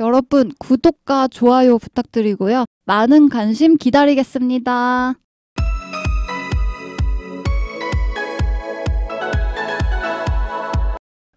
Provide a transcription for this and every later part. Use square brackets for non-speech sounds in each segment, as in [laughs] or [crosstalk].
여러분 구독과 좋아요 부탁드리고요. 많은 관심 기다리겠습니다.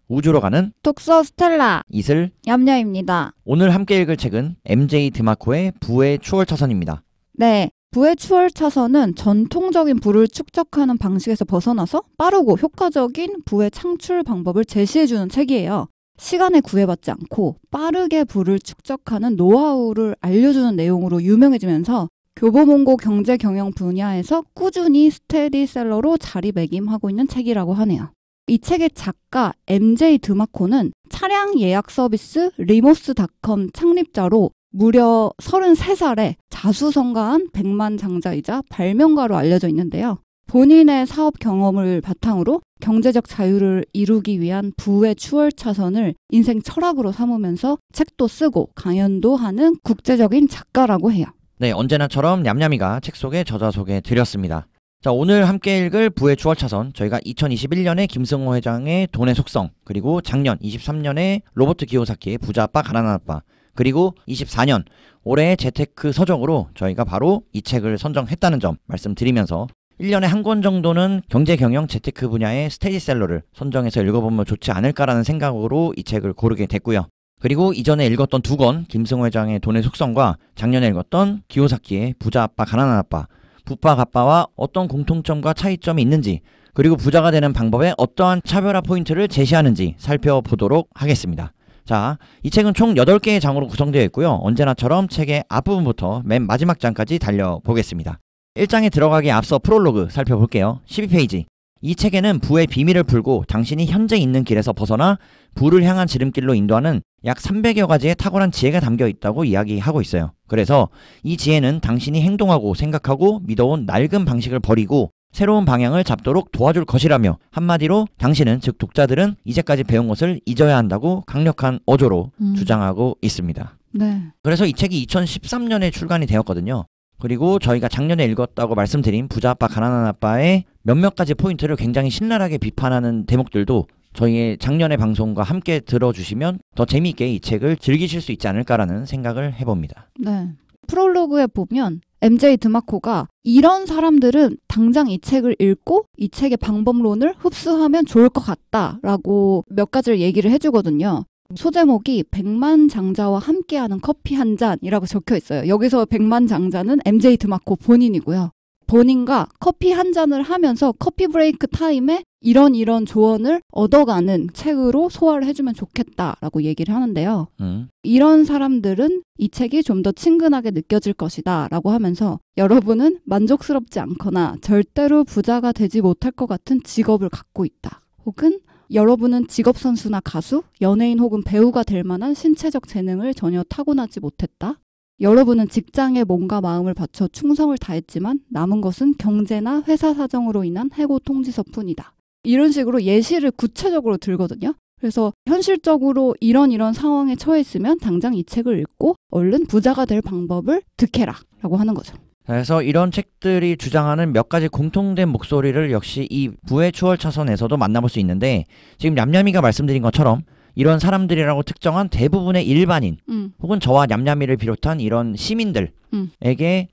우주로 가는 독서 스텔라 이슬 얌녀입니다. 오늘 함께 읽을 책은 MJ 드마코의 부의 추월 차선입니다. 네. 부의 추월 차선은 전통적인 부를 축적하는 방식에서 벗어나서 빠르고 효과적인 부의 창출 방법을 제시해주는 책이에요. 시간에 구애받지 않고 빠르게 불을 축적하는 노하우를 알려주는 내용으로 유명해지면서 교보문고 경제 경영 분야에서 꾸준히 스테디셀러로 자리매김하고 있는 책이라고 하네요. 이 책의 작가 MJ 드마코는 차량 예약 서비스 리모스닷컴 창립자로 무려 33살에 자수성가한 백만 장자이자 발명가로 알려져 있는데요. 본인의 사업 경험을 바탕으로 경제적 자유를 이루기 위한 부의 추월 차선을 인생 철학으로 삼으면서 책도 쓰고 강연도 하는 국제적인 작가라고 해요. 네, 언제나처럼 냠냠이가 책 속에 저자 소개 드렸습니다. 자, 오늘 함께 읽을 부의 추월 차선 저희가 2021년에 김승호 회장의 돈의 속성 그리고 작년 23년에 로버트 기호사키의 부자 아빠 가난한 아빠 그리고 24년 올해의 재테크 서적으로 저희가 바로 이 책을 선정했다는 점 말씀드리면서 1년에 한 권 정도는 경제 경영 재테크 분야의 스테디셀러를 선정해서 읽어보면 좋지 않을까라는 생각으로 이 책을 고르게 됐고요. 그리고 이전에 읽었던 두 권, 김승호 회장의 돈의 속성과 작년에 읽었던 기호사키의 부자 아빠, 가난한 아빠, 부파 가빠와 어떤 공통점과 차이점이 있는지, 그리고 부자가 되는 방법에 어떠한 차별화 포인트를 제시하는지 살펴보도록 하겠습니다. 자, 이 책은 총 8개의 장으로 구성되어 있고요. 언제나처럼 책의 앞부분부터 맨 마지막 장까지 달려보겠습니다. 1장에 들어가기 앞서 프롤로그 살펴볼게요. 12페이지. 이 책에는 부의 비밀을 풀고 당신이 현재 있는 길에서 벗어나 부를 향한 지름길로 인도하는 약 300여 가지의 탁월한 지혜가 담겨 있다고 이야기하고 있어요. 그래서 이 지혜는 당신이 행동하고 생각하고 믿어온 낡은 방식을 버리고 새로운 방향을 잡도록 도와줄 것이라며 한마디로 당신은 즉 독자들은 이제까지 배운 것을 잊어야 한다고 강력한 어조로 음. 주장하고 있습니다. 네. 그래서 이 책이 2013년에 출간이 되었거든요. 그리고 저희가 작년에 읽었다고 말씀드린 부자 아빠 가난한 아빠의 몇몇 가지 포인트를 굉장히 신랄하게 비판하는 대목들도 저희의 작년의 방송과 함께 들어주시면 더 재미있게 이 책을 즐기실 수 있지 않을까라는 생각을 해봅니다. 네. 프롤로그에 보면 MJ 드마코가 이런 사람들은 당장 이 책을 읽고 이 책의 방법론을 흡수하면 좋을 것 같다라고 몇 가지를 얘기를 해주거든요. 소제목이 백만 장자와 함께하는 커피 한 잔이라고 적혀 있어요. 여기서 백만 장자는 MJ 드마코 본인이고요. 본인과 커피 한 잔을 하면서 커피 브레이크 타임에 이런 이런 조언을 얻어가는 책으로 소화를 해주면 좋겠다라고 얘기를 하는데요. 음. 이런 사람들은 이 책이 좀 더 친근하게 느껴질 것이다 라고 하면서 여러분은 만족스럽지 않거나 절대로 부자가 되지 못할 것 같은 직업을 갖고 있다. 혹은 여러분은 직업선수나 가수, 연예인 혹은 배우가 될 만한 신체적 재능을 전혀 타고나지 못했다. 여러분은 직장에 몸과 마음을 바쳐 충성을 다했지만 남은 것은 경제나 회사 사정으로 인한 해고 통지서뿐이다. 이런 식으로 예시를 구체적으로 들거든요. 그래서 현실적으로 이런 이런 상황에 처해 있으면 당장 이 책을 읽고 얼른 부자가 될 방법을 득해라 라고 하는 거죠. 그래서 이런 책들이 주장하는 몇 가지 공통된 목소리를 역시 이 부의 추월 차선에서도 만나볼 수 있는데 지금 냠냠이가 말씀드린 것처럼 이런 사람들이라고 특정한 대부분의 일반인 음. 혹은 저와 냠냠이를 비롯한 이런 시민들에게 음.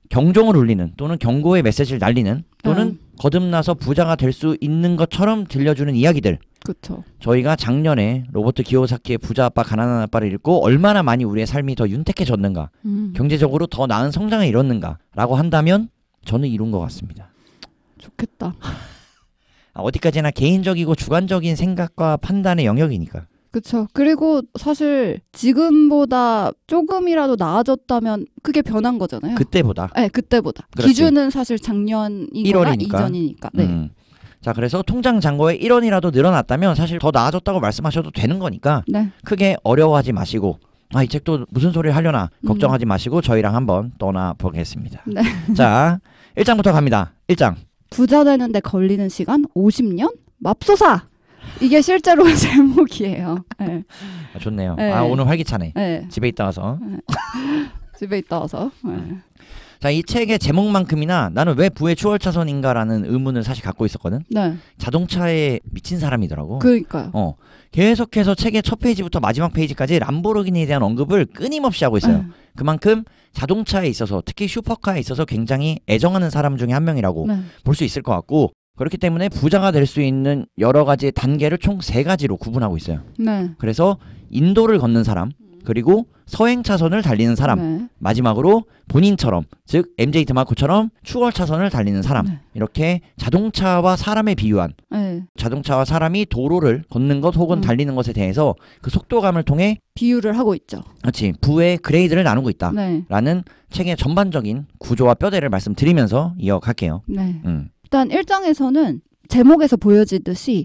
경종을 울리는 또는 경고의 메시지를 날리는 또는 음. 거듭나서 부자가 될 수 있는 것처럼 들려주는 이야기들 그쵸. 저희가 작년에 로버트 기요사키의 부자 아빠 가난한 아빠를 읽고 얼마나 많이 우리의 삶이 더 윤택해졌는가 음. 경제적으로 더 나은 성장을 이뤘는가라고 한다면 저는 이룬 것 같습니다. 좋겠다. 아, 어디까지나 개인적이고 주관적인 생각과 판단의 영역이니까. 그렇죠. 그리고 사실 지금보다 조금이라도 나아졌다면 크게 변한 거잖아요. 그때보다. 네, 그때보다. 그렇지. 기준은 사실 작년 1월이니까. 이전이니까. 네. 음. 자 그래서 통장 잔고에 1원이라도 늘어났다면 사실 더 나아졌다고 말씀하셔도 되는 거니까 네. 크게 어려워하지 마시고 아 이 책도 무슨 소리를 하려나 걱정하지 음. 마시고 저희랑 한번 떠나보겠습니다. 네. [laughs] 자 1장부터 갑니다. 1장 부자 되는데 걸리는 시간 50년? 맙소사! 이게 실제로 [laughs] 제목이에요. 네. 아, 좋네요. 네. 아 오늘 활기차네. 네. 집에 있다 와서. 네. [laughs] 집에 있다 와서. 네. 자, 이 책의 제목만큼이나 나는 왜 부의 추월차선인가라는 의문을 사실 갖고 있었거든. 네. 자동차에 미친 사람이더라고. 그러니까 어. 계속해서 책의 첫 페이지부터 마지막 페이지까지 람보르기니에 대한 언급을 끊임없이 하고 있어요. 네. 그만큼 자동차에 있어서 특히 슈퍼카에 있어서 굉장히 애정하는 사람 중에 한 명이라고 네. 볼수 있을 것 같고 그렇기 때문에 부자가 될 수 있는 여러 가지 단계를 총 세 가지로 구분하고 있어요. 네. 그래서 인도를 걷는 사람, 그리고 서행 차선을 달리는 사람 네. 마지막으로 본인처럼 즉 MJ 드마코처럼 추월 차선을 달리는 사람 네. 이렇게 자동차와 사람에 비유한 네. 자동차와 사람이 도로를 걷는 것 혹은 음. 달리는 것에 대해서 그 속도감을 통해 비유를 하고 있죠. 그렇지 부의 그레이드를 나누고 있다라는 네. 책의 전반적인 구조와 뼈대를 말씀드리면서 이어갈게요. 네. 음. 일단 일장에서는 제목에서 보여지듯이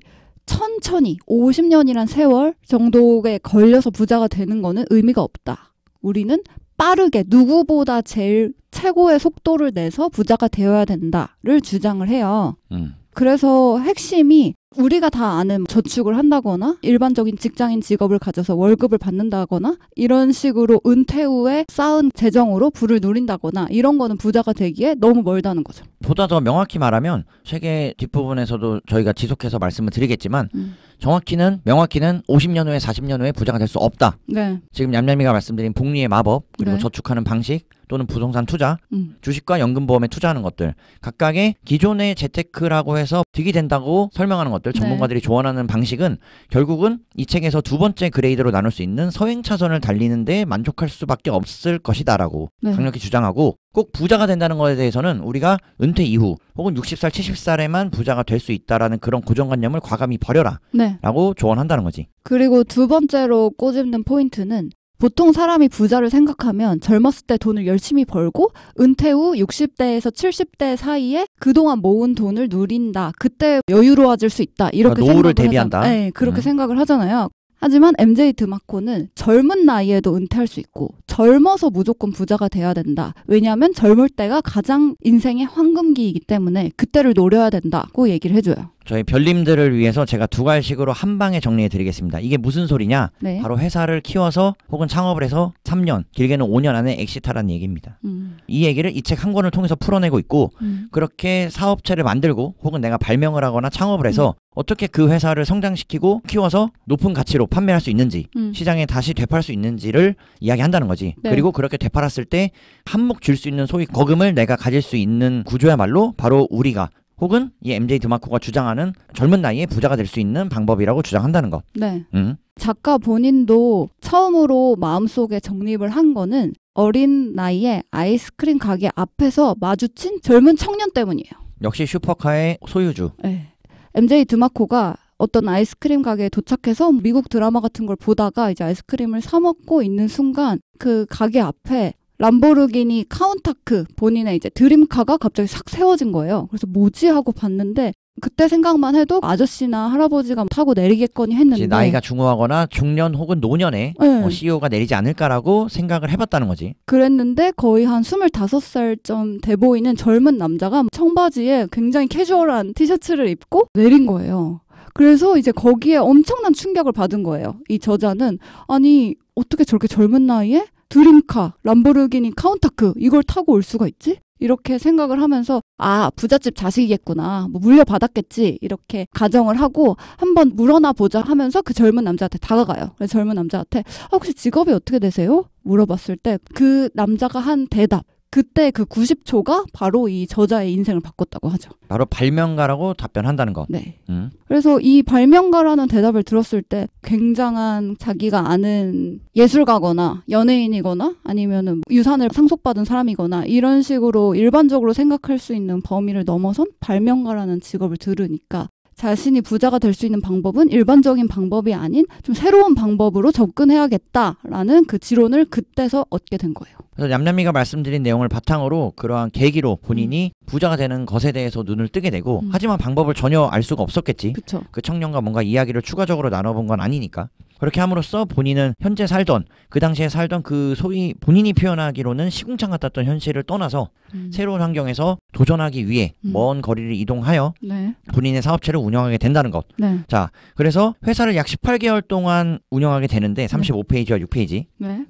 천천히 50년이란 세월 정도에 걸려서 부자가 되는 거는 의미가 없다. 우리는 빠르게 누구보다 제일 최고의 속도를 내서 부자가 되어야 된다를 주장을 해요. 음. 그래서 핵심이 우리가 다 아는 저축을 한다거나 일반적인 직장인 직업을 가져서 월급을 받는다거나 이런 식으로 은퇴 후에 쌓은 재정으로 부를 누린다거나 이런 거는 부자가 되기에 너무 멀다는 거죠. 보다 더 명확히 말하면 책의 뒷부분에서도 저희가 지속해서 말씀을 드리겠지만 음. 정확히는 명확히는 50년 후에 40년 후에 부자가 될 수 없다. 네. 지금 얌얌이가 말씀드린 복리의 마법 그리고 네. 저축하는 방식 또는 부동산 투자, 음. 주식과 연금보험에 투자하는 것들 각각의 기존의 재테크라고 해서 득이 된다고 설명하는 것. 것들 네. 전문가들이 네. 조언하는 방식은 결국은 이 책에서 두 번째 그레이드로 나눌 수 있는 서행 차선을 달리는데 만족할 수밖에 없을 것이다라고 네. 강력히 주장하고 꼭 부자가 된다는 것에 대해서는 우리가 은퇴 이후 혹은 60살, 70살에만 부자가 될 수 있다라는 그런 고정관념을 과감히 버려라. 라고 네. 조언한다는 거지. 그리고 두 번째로 꼬집는 포인트는 보통 사람이 부자를 생각하면 젊었을 때 돈을 열심히 벌고 은퇴 후 60대에서 70대 사이에 그동안 모은 돈을 누린다. 그때 여유로워질 수 있다. 이렇게 그러니까 노후를 대비한다. 하잖... 네, 그렇게 음. 생각을 하잖아요. 하지만 MJ 드마코는 젊은 나이에도 은퇴할 수 있고 젊어서 무조건 부자가 돼야 된다. 왜냐하면 젊을 때가 가장 인생의 황금기이기 때문에 그때를 노려야 된다고 얘기를 해줘요. 저희 별님들을 위해서 제가 두 갈식으로 한 방에 정리해 드리겠습니다. 이게 무슨 소리냐? 네. 바로 회사를 키워서 혹은 창업을 해서 3년, 길게는 5년 안에 엑시타라는 얘기입니다. 음. 이 얘기를 이 책 한 권을 통해서 풀어내고 있고 음. 그렇게 사업체를 만들고 혹은 내가 발명을 하거나 창업을 해서 음. 어떻게 그 회사를 성장시키고 키워서 높은 가치로 판매할 수 있는지 음. 시장에 다시 되팔 수 있는지를 이야기한다는 거지. 네. 그리고 그렇게 되팔았을 때 한몫 줄 수 있는 소위 거금을 내가 가질 수 있는 구조야말로 바로 우리가 혹은 이 MJ 드마코가 주장하는 젊은 나이에 부자가 될 수 있는 방법이라고 주장한다는 것. 네. 음. 작가 본인도 처음으로 마음속에 정립을 한 거는 어린 나이에 아이스크림 가게 앞에서 마주친 젊은 청년 때문이에요. 역시 슈퍼카의 소유주. 네. MJ 드마코가 어떤 아이스크림 가게에 도착해서 미국 드라마 같은 걸 보다가 이제 아이스크림을 사 먹고 있는 순간 그 가게 앞에 람보르기니 카운타크 본인의 이제 드림카가 갑자기 싹 세워진 거예요. 그래서 뭐지 하고 봤는데 그때 생각만 해도 아저씨나 할아버지가 뭐 타고 내리겠거니 했는데 나이가 중후하거나 중년 혹은 노년에 네. 어, 뭐 CEO가 내리지 않을까라고 생각을 해봤다는 거지. 그랬는데 거의 한 25살쯤 돼 보이는 젊은 남자가 청바지에 굉장히 캐주얼한 티셔츠를 입고 내린 거예요. 그래서 이제 거기에 엄청난 충격을 받은 거예요. 이 저자는 아니 어떻게 저렇게 젊은 나이에 드림카, 람보르기니 카운타크 이걸 타고 올 수가 있지? 이렇게 생각을 하면서 아 부잣집 자식이겠구나 뭐 물려받았겠지 이렇게 가정을 하고 한번 물어나 보자 하면서 그 젊은 남자한테 다가가요 젊은 남자한테 아, 혹시 직업이 어떻게 되세요? 물어봤을 때 그 남자가 한 대답 그때 그 90초가 바로 이 저자의 인생을 바꿨다고 하죠. 바로 발명가라고 답변한다는 거. 네. 음. 그래서 이 발명가라는 대답을 들었을 때 굉장한 자기가 아는 예술가거나 연예인이거나 아니면 유산을 상속받은 사람이거나 이런 식으로 일반적으로 생각할 수 있는 범위를 넘어선 발명가라는 직업을 들으니까 자신이 부자가 될 수 있는 방법은 일반적인 방법이 아닌 좀 새로운 방법으로 접근해야겠다라는 그 지론을 그때서 얻게 된 거예요. 그래서 얌얌이가 말씀드린 내용을 바탕으로 그러한 계기로 본인이 음. 부자가 되는 것에 대해서 눈을 뜨게 되고 음. 하지만 방법을 전혀 알 수가 없었겠지. 그쵸. 그 청년과 뭔가 이야기를 추가적으로 나눠본 건 아니니까. 그렇게 함으로써 본인은 현재 살던 그 당시에 살던 그 소위 본인이 표현하기로는 시궁창 같았던 현실을 떠나서 음. 새로운 환경에서 도전하기 위해 음. 먼 거리를 이동하여 네. 본인의 사업체를 운영하게 된다는 것. 네. 자, 그래서 회사를 약 18개월 동안 운영하게 되는데 35페이지와 6페이지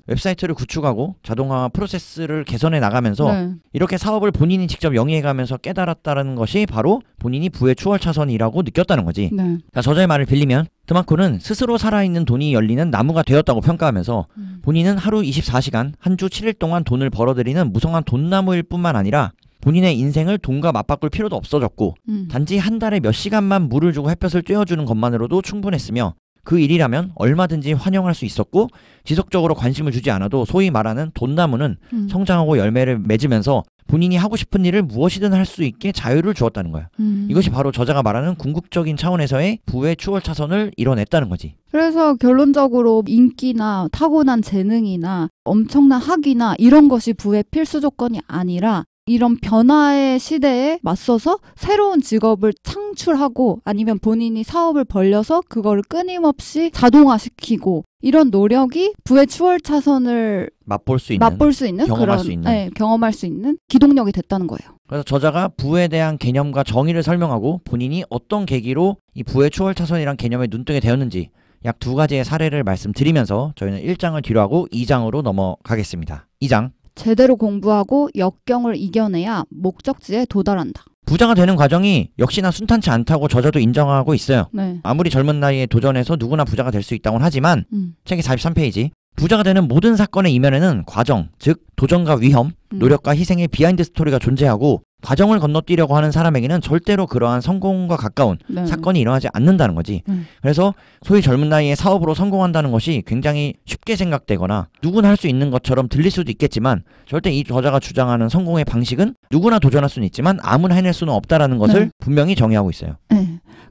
웹사이트를 구축하고 자동화 프로세스를 개선해 나가면서 네. 이렇게 사업을 본인이 직접 영위해가면서 깨달았다는 것이 바로 본인이 부의 추월 차선이라고 느꼈다는 거지. 자, 저자의 말을 빌리면 드마크는 스스로 살아있는 돈이 열리는 나무가 되었다고 평가하면서 음. 본인은 하루 24시간 한 주 7일 동안 돈을 벌어들이는 무성한 돈나무일 뿐만 아니라 본인의 인생을 돈과 맞바꿀 필요도 없어졌고 음. 단지 한 달에 몇 시간만 물을 주고 햇볕을 쬐어주는 것만으로도 충분했으며 그 일이라면 얼마든지 환영할 수 있었고 지속적으로 관심을 주지 않아도 소위 말하는 돈나무는 음. 성장하고 열매를 맺으면서 본인이 하고 싶은 일을 무엇이든 할 수 있게 자유를 주었다는 거야. 음. 이것이 바로 저자가 말하는 궁극적인 차원에서의 부의 추월 차선을 이뤄냈다는 거지. 그래서 결론적으로 인기나 타고난 재능이나 엄청난 학위나 이런 것이 부의 필수 조건이 아니라 이런 변화의 시대에 맞서서 새로운 직업을 창출하고 아니면 본인이 사업을 벌려서 그거를 끊임없이 자동화시키고 이런 노력이 부의 추월 차선을 맛볼 수 있는 맛볼 수 있는 경험할 그런, 수 있는 네, 경험할 수 있는 기동력이 됐다는 거예요. 그래서 저자가 부에 대한 개념과 정의를 설명하고 본인이 어떤 계기로 이 부의 추월 차선이란 개념에 눈뜨게 되었는지 약 두 가지의 사례를 말씀드리면서 저희는 1장을 뒤로하고 2장으로 넘어가겠습니다. 2장 제대로 공부하고 역경을 이겨내야 목적지에 도달한다. 부자가 되는 과정이 역시나 순탄치 않다고 저자도 인정하고 있어요. 네. 아무리 젊은 나이에 도전해서 누구나 부자가 될 수 있다고는 하지만 음. 책의 43페이지 부자가 되는 모든 사건의 이면에는 과정, 즉 도전과 위험, 음. 노력과 희생의 비하인드 스토리가 존재하고 과정을 건너뛰려고 하는 사람에게는 절대로 그러한 성공과 가까운 네. 사건이 일어나지 않는다는 거지. 음. 그래서 소위 젊은 나이에 사업으로 성공한다는 것이 굉장히 쉽게 생각되거나 누구나 할 수 있는 것처럼 들릴 수도 있겠지만 절대 이 저자가 주장하는 성공의 방식은 누구나 도전할 수는 있지만 아무나 해낼 수는 없다라는 것을 네. 분명히 정의하고 있어요. 네.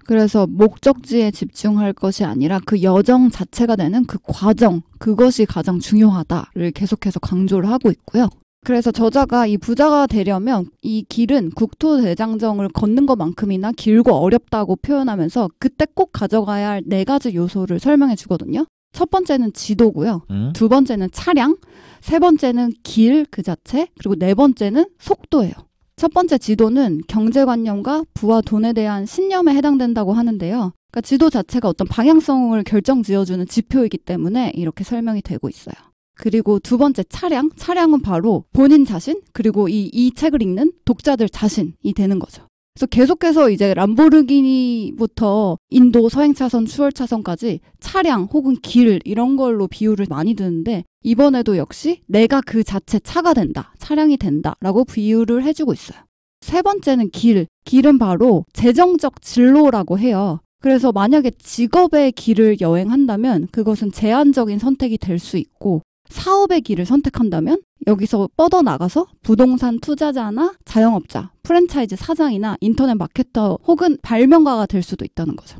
그래서 목적지에 집중할 것이 아니라 그 여정 자체가 되는 그 과정, 그것이 가장 중요하다를 계속해서 강조를 하고 있고요. 그래서 저자가 이 부자가 되려면 이 길은 국토대장정을 걷는 것만큼이나 길고 어렵다고 표현하면서 그때 꼭 가져가야 할 네 가지 요소를 설명해 주거든요. 첫 번째는 지도고요. 음? 두 번째는 차량, 세 번째는 길 그 자체, 그리고 네 번째는 속도예요. 첫 번째 지도는 경제관념과 부와 돈에 대한 신념에 해당된다고 하는데요. 그러니까 지도 자체가 어떤 방향성을 결정 지어주는 지표이기 때문에 이렇게 설명이 되고 있어요. 그리고 두 번째 차량, 차량은 바로 본인 자신, 그리고 이, 이 책을 읽는 독자들 자신이 되는 거죠. 그래서 계속해서 이제 람보르기니부터 인도 서행차선, 추월차선까지 차량 혹은 길 이런 걸로 비유를 많이 드는데 이번에도 역시 내가 그 자체 차가 된다, 차량이 된다 라고 비유를 해주고 있어요. 세 번째는 길. 길은 바로 재정적 진로라고 해요. 그래서 만약에 직업의 길을 여행한다면 그것은 제한적인 선택이 될 수 있고 사업의 길을 선택한다면 여기서 뻗어나가서 부동산 투자자나 자영업자, 프랜차이즈 사장이나 인터넷 마케터 혹은 발명가가 될 수도 있다는 거죠.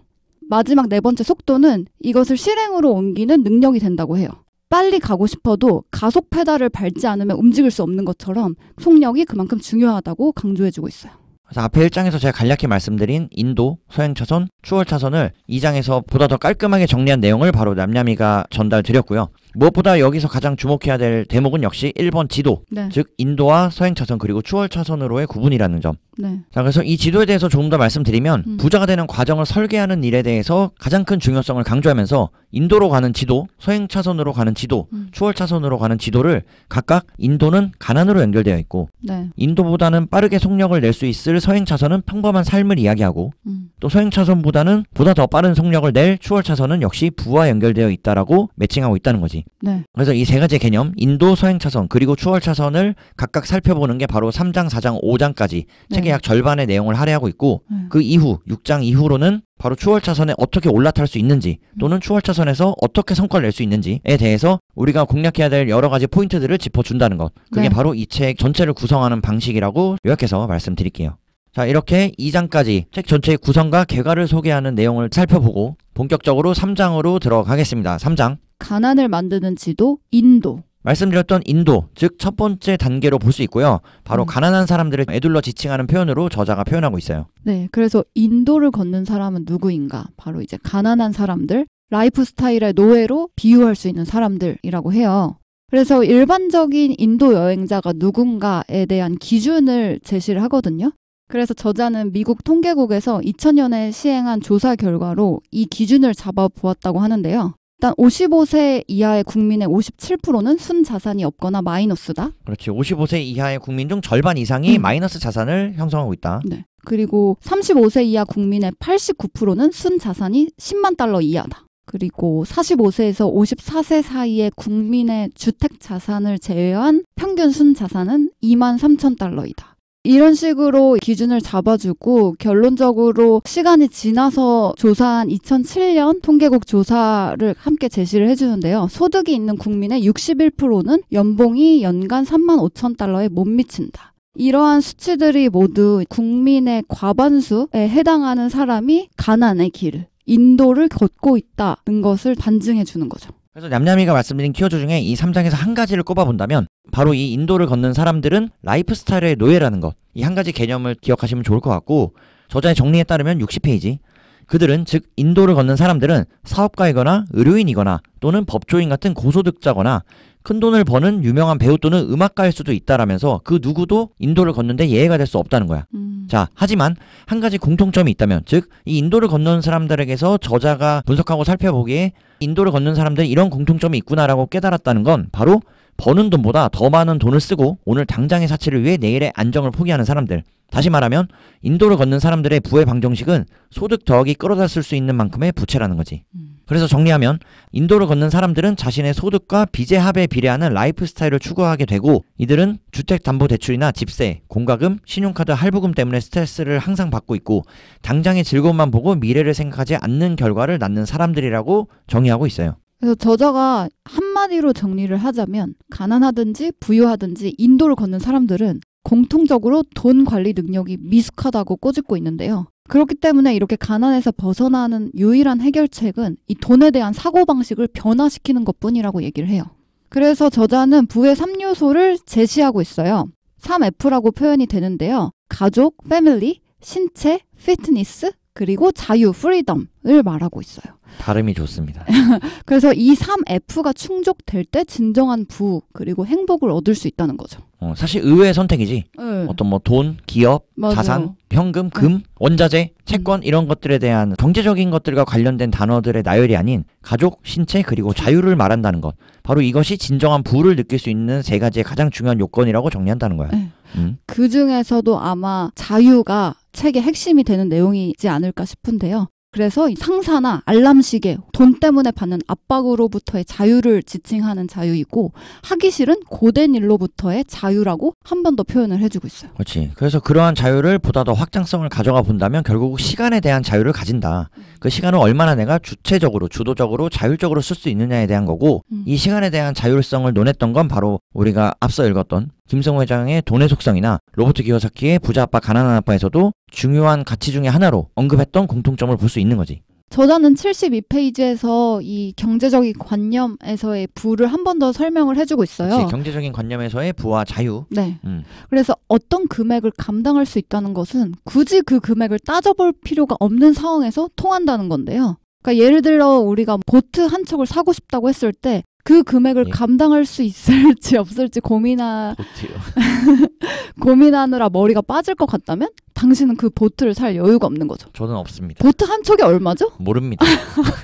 마지막 네 번째 속도는 이것을 실행으로 옮기는 능력이 된다고 해요. 빨리 가고 싶어도 가속 페달을 밟지 않으면 움직일 수 없는 것처럼 속력이 그만큼 중요하다고 강조해주고 있어요. 그래서 앞에 1장에서 제가 간략히 말씀드린 인도, 서행차선, 추월차선을 2장에서 보다 더 깔끔하게 정리한 내용을 바로 남냠이가 전달드렸고요. 무엇보다 여기서 가장 주목해야 될 대목은 역시 1번 지도, 네. 즉 인도와 서행 차선 그리고 추월 차선으로의 구분이라는 점. 네. 자, 그래서 이 지도에 대해서 조금 더 말씀드리면 음. 부자가 되는 과정을 설계하는 일에 대해서 가장 큰 중요성을 강조하면서 인도로 가는 지도, 서행 차선으로 가는 지도, 음. 추월 차선으로 가는 지도를 각각 인도는 가난으로 연결되어 있고 네. 인도보다는 빠르게 속력을 낼 수 있을 서행 차선은 평범한 삶을 이야기하고 음. 또 서행 차선보다는 보다 더 빠른 속력을 낼 추월 차선은 역시 부와 연결되어 있다라고 매칭하고 있다는 거지. 거지. 네. 그래서 이 세 가지 개념, 인도 서행 차선 그리고 추월 차선을 각각 살펴보는 게 바로 3장, 4장, 5장까지 책의 약 절반의 내용을 할애하고 있고 네. 그 이후 6장 이후로는 바로 추월 차선에 어떻게 올라탈 수 있는지 음. 또는 추월 차선에서 어떻게 성과를 낼 수 있는지에 대해서 우리가 공략해야 될 여러 가지 포인트들을 짚어준다는 것. 그게 네. 바로 이 책 전체를 구성하는 방식이라고 요약해서 말씀드릴게요. 자, 이렇게 2장까지 책 전체의 구성과 개괄을 소개하는 내용을 살펴보고 본격적으로 3장으로 들어가겠습니다. 3장. 가난을 만드는 지도 인도. 말씀드렸던 인도, 즉 첫 번째 단계로 볼 수 있고요. 바로 음. 가난한 사람들을 에둘러 지칭하는 표현으로 저자가 표현하고 있어요. 네, 그래서 인도를 걷는 사람은 누구인가? 바로 이제 가난한 사람들, 라이프 스타일의 노예로 비유할 수 있는 사람들이라고 해요. 그래서 일반적인 인도 여행자가 누군가에 대한 기준을 제시를 하거든요. 그래서 저자는 미국 통계국에서 2000년에 시행한 조사 결과로 이 기준을 잡아보았다고 하는데요. 일단 55세 이하의 국민의 57%는 순 자산이 없거나 마이너스다. 그렇지. 55세 이하의 국민 중 절반 이상이 음. 마이너스 자산을 형성하고 있다. 네. 그리고 35세 이하 국민의 89%는 순 자산이 10만 달러 이하다. 그리고 45세에서 54세 사이의 국민의 주택 자산을 제외한 평균 순 자산은 2만 3천 달러이다. 이런 식으로 기준을 잡아주고 결론적으로 시간이 지나서 조사한 2007년 통계국 조사를 함께 제시를 해주는데요. 소득이 있는 국민의 61%는 연봉이 연간 3만 5천 달러에 못 미친다. 이러한 수치들이 모두 국민의 과반수에 해당하는 사람이 가난의 길 인도를 걷고 있다는 것을 반증해 주는 거죠. 그래서 냠냠이가 말씀드린 키워드 중에 이 3장에서 한 가지를 꼽아본다면 바로 이 인도를 걷는 사람들은 라이프 스타일의 노예라는 것. 이 한 가지 개념을 기억하시면 좋을 것 같고 저자의 정리에 따르면 60페이지. 그들은 즉 인도를 걷는 사람들은 사업가이거나 의료인이거나 또는 법조인 같은 고소득자거나 큰돈을 버는 유명한 배우 또는 음악가일 수도 있다라면서 그 누구도 인도를 걷는데 예외가 될 수 없다는 거야. 음. 자, 하지만 한 가지 공통점이 있다면, 즉, 이 인도를 걷는 사람들에게서 저자가 분석하고 살펴보기에 인도를 걷는 사람들이 이런 공통점이 있구나라고 깨달았다는 건 바로 버는 돈보다 더 많은 돈을 쓰고 오늘 당장의 사치를 위해 내일의 안정을 포기하는 사람들. 다시 말하면 인도를 걷는 사람들의 부의 방정식은 소득 더하기 끌어다 쓸 수 있는 만큼의 부채라는 거지. 음. 그래서 정리하면 인도를 걷는 사람들은 자신의 소득과 비재 합에 비례하는 라이프 스타일을 추구하게 되고 이들은 주택담보대출이나 집세, 공과금, 신용카드 할부금 때문에 스트레스를 항상 받고 있고 당장의 즐거움만 보고 미래를 생각하지 않는 결과를 낳는 사람들이라고 정의하고 있어요. 그래서 저자가 한마디로 정리를 하자면 가난하든지 부유하든지 인도를 걷는 사람들은 공통적으로 돈 관리 능력이 미숙하다고 꼬집고 있는데요. 그렇기 때문에 이렇게 가난에서 벗어나는 유일한 해결책은 이 돈에 대한 사고방식을 변화시키는 것 뿐이라고 얘기를 해요. 그래서 저자는 부의 3요소를 제시하고 있어요. 3F라고 표현이 되는데요. 가족, 패밀리, 신체, 피트니스, 그리고 자유, 프리덤을 말하고 있어요. 발음이 좋습니다. [laughs] 그래서 이 3F가 충족될 때 진정한 부 그리고 행복을 얻을 수 있다는 거죠. 어, 사실 의외의 선택이지. 네. 어떤 뭐 돈, 기업, 맞아요. 자산, 현금, 금, 네. 원자재, 음. 채권 음. 이런 것들에 대한 경제적인 것들과 관련된 단어들의 나열이 아닌 가족, 신체 그리고 자유를 말한다는 것. 바로 이것이 진정한 부를 느낄 수 있는 세 가지의 가장 중요한 요건이라고 정리한다는 거야. 네. 음. 그 중에서도 아마 자유가 책의 핵심이 되는 내용이지 않을까 싶은데요. 그래서 상사나 알람시계, 돈 때문에 받는 압박으로부터의 자유를 지칭하는 자유이고 하기 싫은 고된 일로부터의 자유라고 한 번 더 표현을 해주고 있어요. 그렇지. 그래서 그러한 자유를 보다 더 확장성을 가져가 본다면 결국 시간에 대한 자유를 가진다. 음. 그 시간을 얼마나 내가 주체적으로, 주도적으로, 자율적으로 쓸 수 있느냐에 대한 거고 음. 이 시간에 대한 자율성을 논했던 건 바로 우리가 앞서 읽었던 김성 회장의 돈의 속성이나 로버트 기어사키의 부자 아빠 가난한 아빠에서도 중요한 가치 중의 하나로 언급했던 공통점을 볼 수 있는 거지. 저자는 72페이지에서 이 경제적인 관념에서의 부를 한 번 더 설명을 해주고 있어요. 그치, 경제적인 관념에서의 부와 자유. 네. 음. 그래서 어떤 금액을 감당할 수 있다는 것은 굳이 그 금액을 따져볼 필요가 없는 상황에서 통한다는 건데요. 그러니까 예를 들어 우리가 보트 한 척을 사고 싶다고 했을 때그 금액을 예. 감당할 수 있을지 없을지 고민하 [laughs] 고민하느라 머리가 빠질 것 같다면 당신은 그 보트를 살 여유가 없는 거죠. 저는 없습니다. 보트 한 척이 얼마죠? 모릅니다.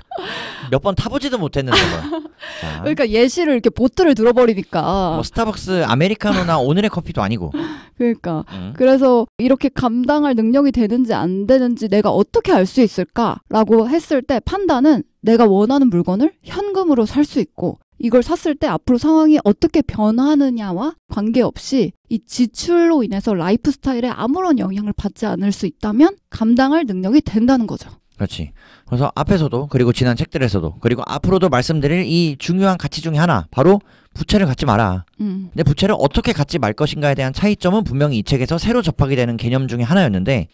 [laughs] 몇 번 타보지도 못했는데 뭐. 그러니까 예시를 이렇게 보트를 들어버리니까 뭐 스타벅스 아메리카노나 [laughs] 오늘의 커피도 아니고. 그러니까 음. 그래서 이렇게 감당할 능력이 되는지 안 되는지 내가 어떻게 알 수 있을까라고 했을 때 판단은 내가 원하는 물건을 현금으로 살 수 있고 이걸 샀을 때 앞으로 상황이 어떻게 변하느냐와 관계없이 이 지출로 인해서 라이프 스타일에 아무런 영향을 받지 않을 수 있다면 감당할 능력이 된다는 거죠. 그렇지. 그래서 앞에서도 그리고 지난 책들에서도 그리고 앞으로도 말씀드릴 이 중요한 가치 중에 하나 바로 부채를 갖지 마라. 음. 근데 부채를 어떻게 갖지 말 것인가에 대한 차이점은 분명히 이 책에서 새로 접하게 되는 개념 중에 하나였는데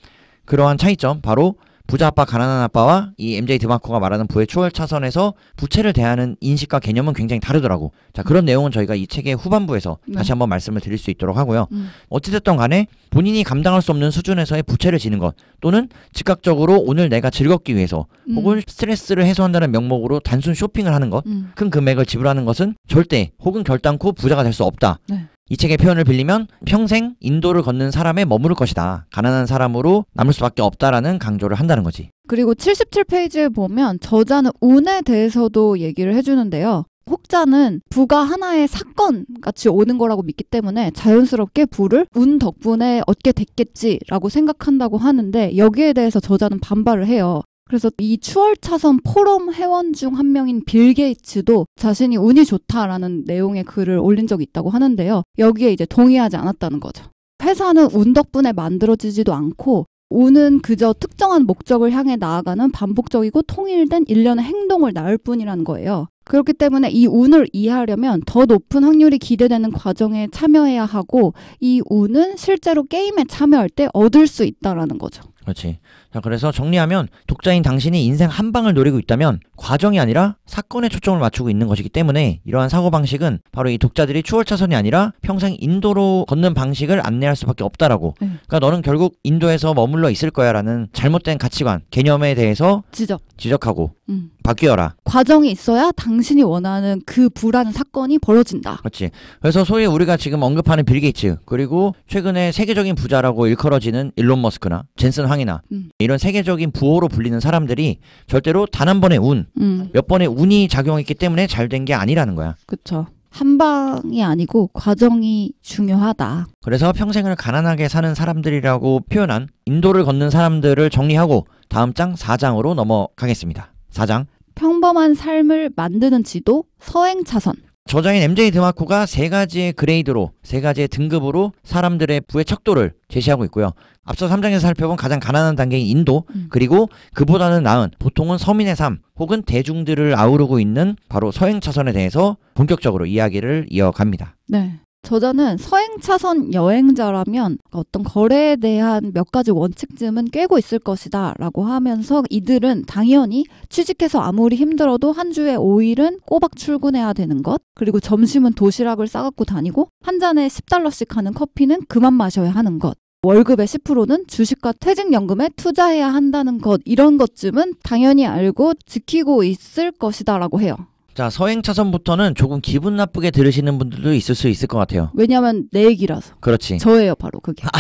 그러한 차이점 바로 부자 아빠, 가난한 아빠와 이 MJ 드마커가 말하는 부의 초월차선에서 부채를 대하는 인식과 개념은 굉장히 다르더라고. 자, 그런 내용은 저희가 이 책의 후반부에서 네. 다시 한번 말씀을 드릴 수 있도록 하고요. 음. 어찌됐든 간에 본인이 감당할 수 없는 수준에서의 부채를 지는 것 또는 즉각적으로 오늘 내가 즐겁기 위해서 음. 혹은 스트레스를 해소한다는 명목으로 단순 쇼핑을 하는 것, 음. 큰 금액을 지불하는 것은 절대 혹은 결단코 부자가 될 수 없다. 네. 이 책의 표현을 빌리면 평생 인도를 걷는 사람에 머무를 것이다. 가난한 사람으로 남을 수밖에 없다라는 강조를 한다는 거지. 그리고 77페이지에 보면 저자는 운에 대해서도 얘기를 해주는데요. 혹자는 부가 하나의 사건 같이 오는 거라고 믿기 때문에 자연스럽게 부를 운 덕분에 얻게 됐겠지라고 생각한다고 하는데 여기에 대해서 저자는 반발을 해요. 그래서 이 추월차선 포럼 회원 중 한 명인 빌 게이츠도 자신이 운이 좋다라는 내용의 글을 올린 적이 있다고 하는데요. 여기에 이제 동의하지 않았다는 거죠. 회사는 운 덕분에 만들어지지도 않고 운은 그저 특정한 목적을 향해 나아가는 반복적이고 통일된 일련의 행동을 낳을 뿐이라는 거예요. 그렇기 때문에 이 운을 이해하려면 더 높은 확률이 기대되는 과정에 참여해야 하고 이 운은 실제로 게임에 참여할 때 얻을 수 있다라는 거죠. 그렇지. 자, 그래서 정리하면 독자인 당신이 인생 한 방을 노리고 있다면 과정이 아니라 사건에 초점을 맞추고 있는 것이기 때문에 이러한 사고방식은 바로 이 독자들이 추월차선이 아니라 평생 인도로 걷는 방식을 안내할 수밖에 없다라고. 네. 그러니까 너는 결국 인도에서 머물러 있을 거야라는 잘못된 가치관, 개념에 대해서 지적. 지적하고 음. 바뀌어라. 과정이 있어야 당신이 원하는 그 불안 사건이 벌어진다. 그렇지. 그래서 소위 우리가 지금 언급하는 빌 게이츠 그리고 최근에 세계적인 부자라고 일컬어지는 일론 머스크나 젠슨 황이나 음. 이런 세계적인 부호로 불리는 사람들이 절대로 단 한 번의 운, 음. 몇 번의 운이 작용했기 때문에 잘 된 게 아니라는 거야. 그렇죠. 한 방이 아니고 과정이 중요하다. 그래서 평생을 가난하게 사는 사람들이라고 표현한 인도를 걷는 사람들을 정리하고 다음 장 4장으로 넘어가겠습니다. 4장. 평범한 삶을 만드는 지도 서행차선. 저자인 MJ 드마코가 세 가지의 그레이드로 세 가지의 등급으로 사람들의 부의 척도를 제시하고 있고요. 앞서 3장에서 살펴본 가장 가난한 단계인 인도 음. 그리고 그보다는 나은 보통은 서민의 삶 혹은 대중들을 아우르고 있는 바로 서행 차선에 대해서 본격적으로 이야기를 이어갑니다. 네. 저자는 서행차선 여행자라면 어떤 거래에 대한 몇 가지 원칙쯤은 깨고 있을 것이다 라고 하면서 이들은 당연히 취직해서 아무리 힘들어도 한 주에 5일은 꼬박 출근해야 되는 것 그리고 점심은 도시락을 싸갖고 다니고 한 잔에 10달러씩 하는 커피는 그만 마셔야 하는 것 월급의 10%는 주식과 퇴직연금에 투자해야 한다는 것 이런 것쯤은 당연히 알고 지키고 있을 것이다 라고 해요. 자 서행 차선부터는 조금 기분 나쁘게 들으시는 분들도 있을 수 있을 것 같아요. 왜냐하면 내 얘기라서. 그렇지. 저예요 바로 그게. 아,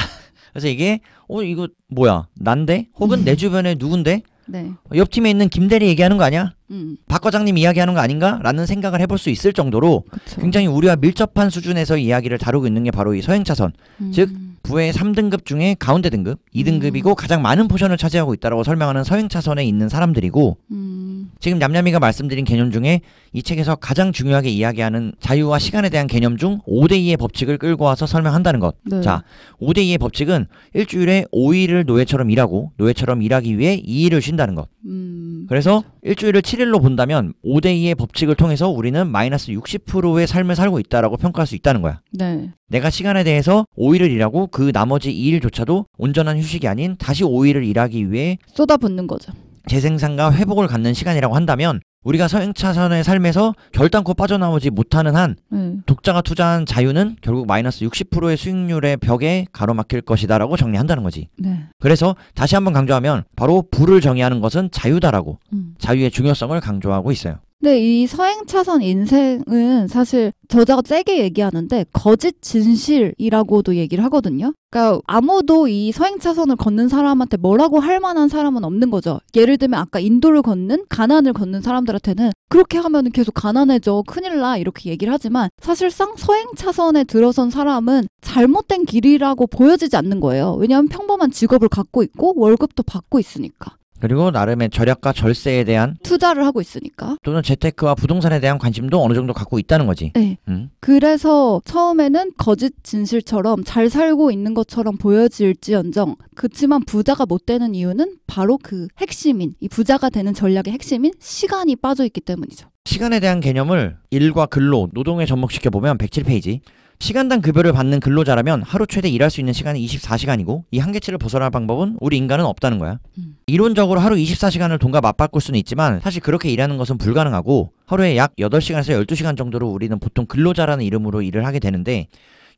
그래서 이게 어 이거 뭐야 난데 혹은 내 음. 주변에 누군데 네. 어, 옆 팀에 있는 김 대리 얘기하는 거 아니야? 음. 박 과장님 이야기하는 거 아닌가?라는 생각을 해볼 수 있을 정도로 그쵸. 굉장히 우리와 밀접한 수준에서 이야기를 다루고 있는 게 바로 이 서행 차선, 음. 즉 부의 3등급 중에 가운데 등급, 2등급이고 음. 가장 많은 포션을 차지하고 있다라고 설명하는 서행차선에 있는 사람들이고 음. 지금 냠냠이가 말씀드린 개념 중에 이 책에서 가장 중요하게 이야기하는 자유와 시간에 대한 개념 중 5대 2의 법칙을 끌고 와서 설명한다는 것. 네. 자, 5대 2의 법칙은 일주일에 5일을 노예처럼 일하고 노예처럼 일하기 위해 2일을 쉰다는 것. 음. 그래서 그렇죠. 일주일을 7일로 본다면 5대 2의 법칙을 통해서 우리는 마이너스 60%의 삶을 살고 있다라고 평가할 수 있다는 거야. 네. 내가 시간에 대해서 5일을 일하고 그 나머지 2일조차도 온전한 휴식이 아닌 다시 5일을 일하기 위해 쏟아붓는 거죠. 재생산과 회복을 갖는 시간이라고 한다면 우리가 서행차선의 삶에서 결단코 빠져나오지 못하는 한 음. 독자가 투자한 자유는 결국 마이너스 60%의 수익률의 벽에 가로막힐 것이다라고 정리한다는 거지. 네. 그래서 다시 한번 강조하면 바로 부를 정의하는 것은 자유다라고 음. 자유의 중요성을 강조하고 있어요. 근데 이 서행차선 인생은 사실 저자가 세게 얘기하는데 거짓 진실이라고도 얘기를 하거든요. 그러니까 아무도 이 서행차선을 걷는 사람한테 뭐라고 할 만한 사람은 없는 거죠. 예를 들면 아까 인도를 걷는 가난을 걷는 사람들한테는 그렇게 하면 계속 가난해져 큰일 나 이렇게 얘기를 하지만 사실상 서행차선에 들어선 사람은 잘못된 길이라고 보여지지 않는 거예요. 왜냐하면 평범한 직업을 갖고 있고 월급도 받고 있으니까. 그리고 나름의 절약과 절세에 대한 투자를 하고 있으니까 또는 재테크와 부동산에 대한 관심도 어느 정도 갖고 있다는 거지. 네. 음. 그래서 처음에는 거짓 진실처럼 잘 살고 있는 것처럼 보여질지언정 그치만 부자가 못 되는 이유는 바로 그 핵심인 이 부자가 되는 전략의 핵심인 시간이 빠져 있기 때문이죠. 시간에 대한 개념을 일과 근로, 노동에 접목시켜 보면 107페이지. 시간당 급여를 받는 근로자라면 하루 최대 일할 수 있는 시간이 24시간이고 이 한계치를 벗어날 방법은 우리 인간은 없다는 거야. 음. 이론적으로 하루 24시간을 돈과 맞바꿀 수는 있지만 사실 그렇게 일하는 것은 불가능하고 하루에 약 8시간에서 12시간 정도로 우리는 보통 근로자라는 이름으로 일을 하게 되는데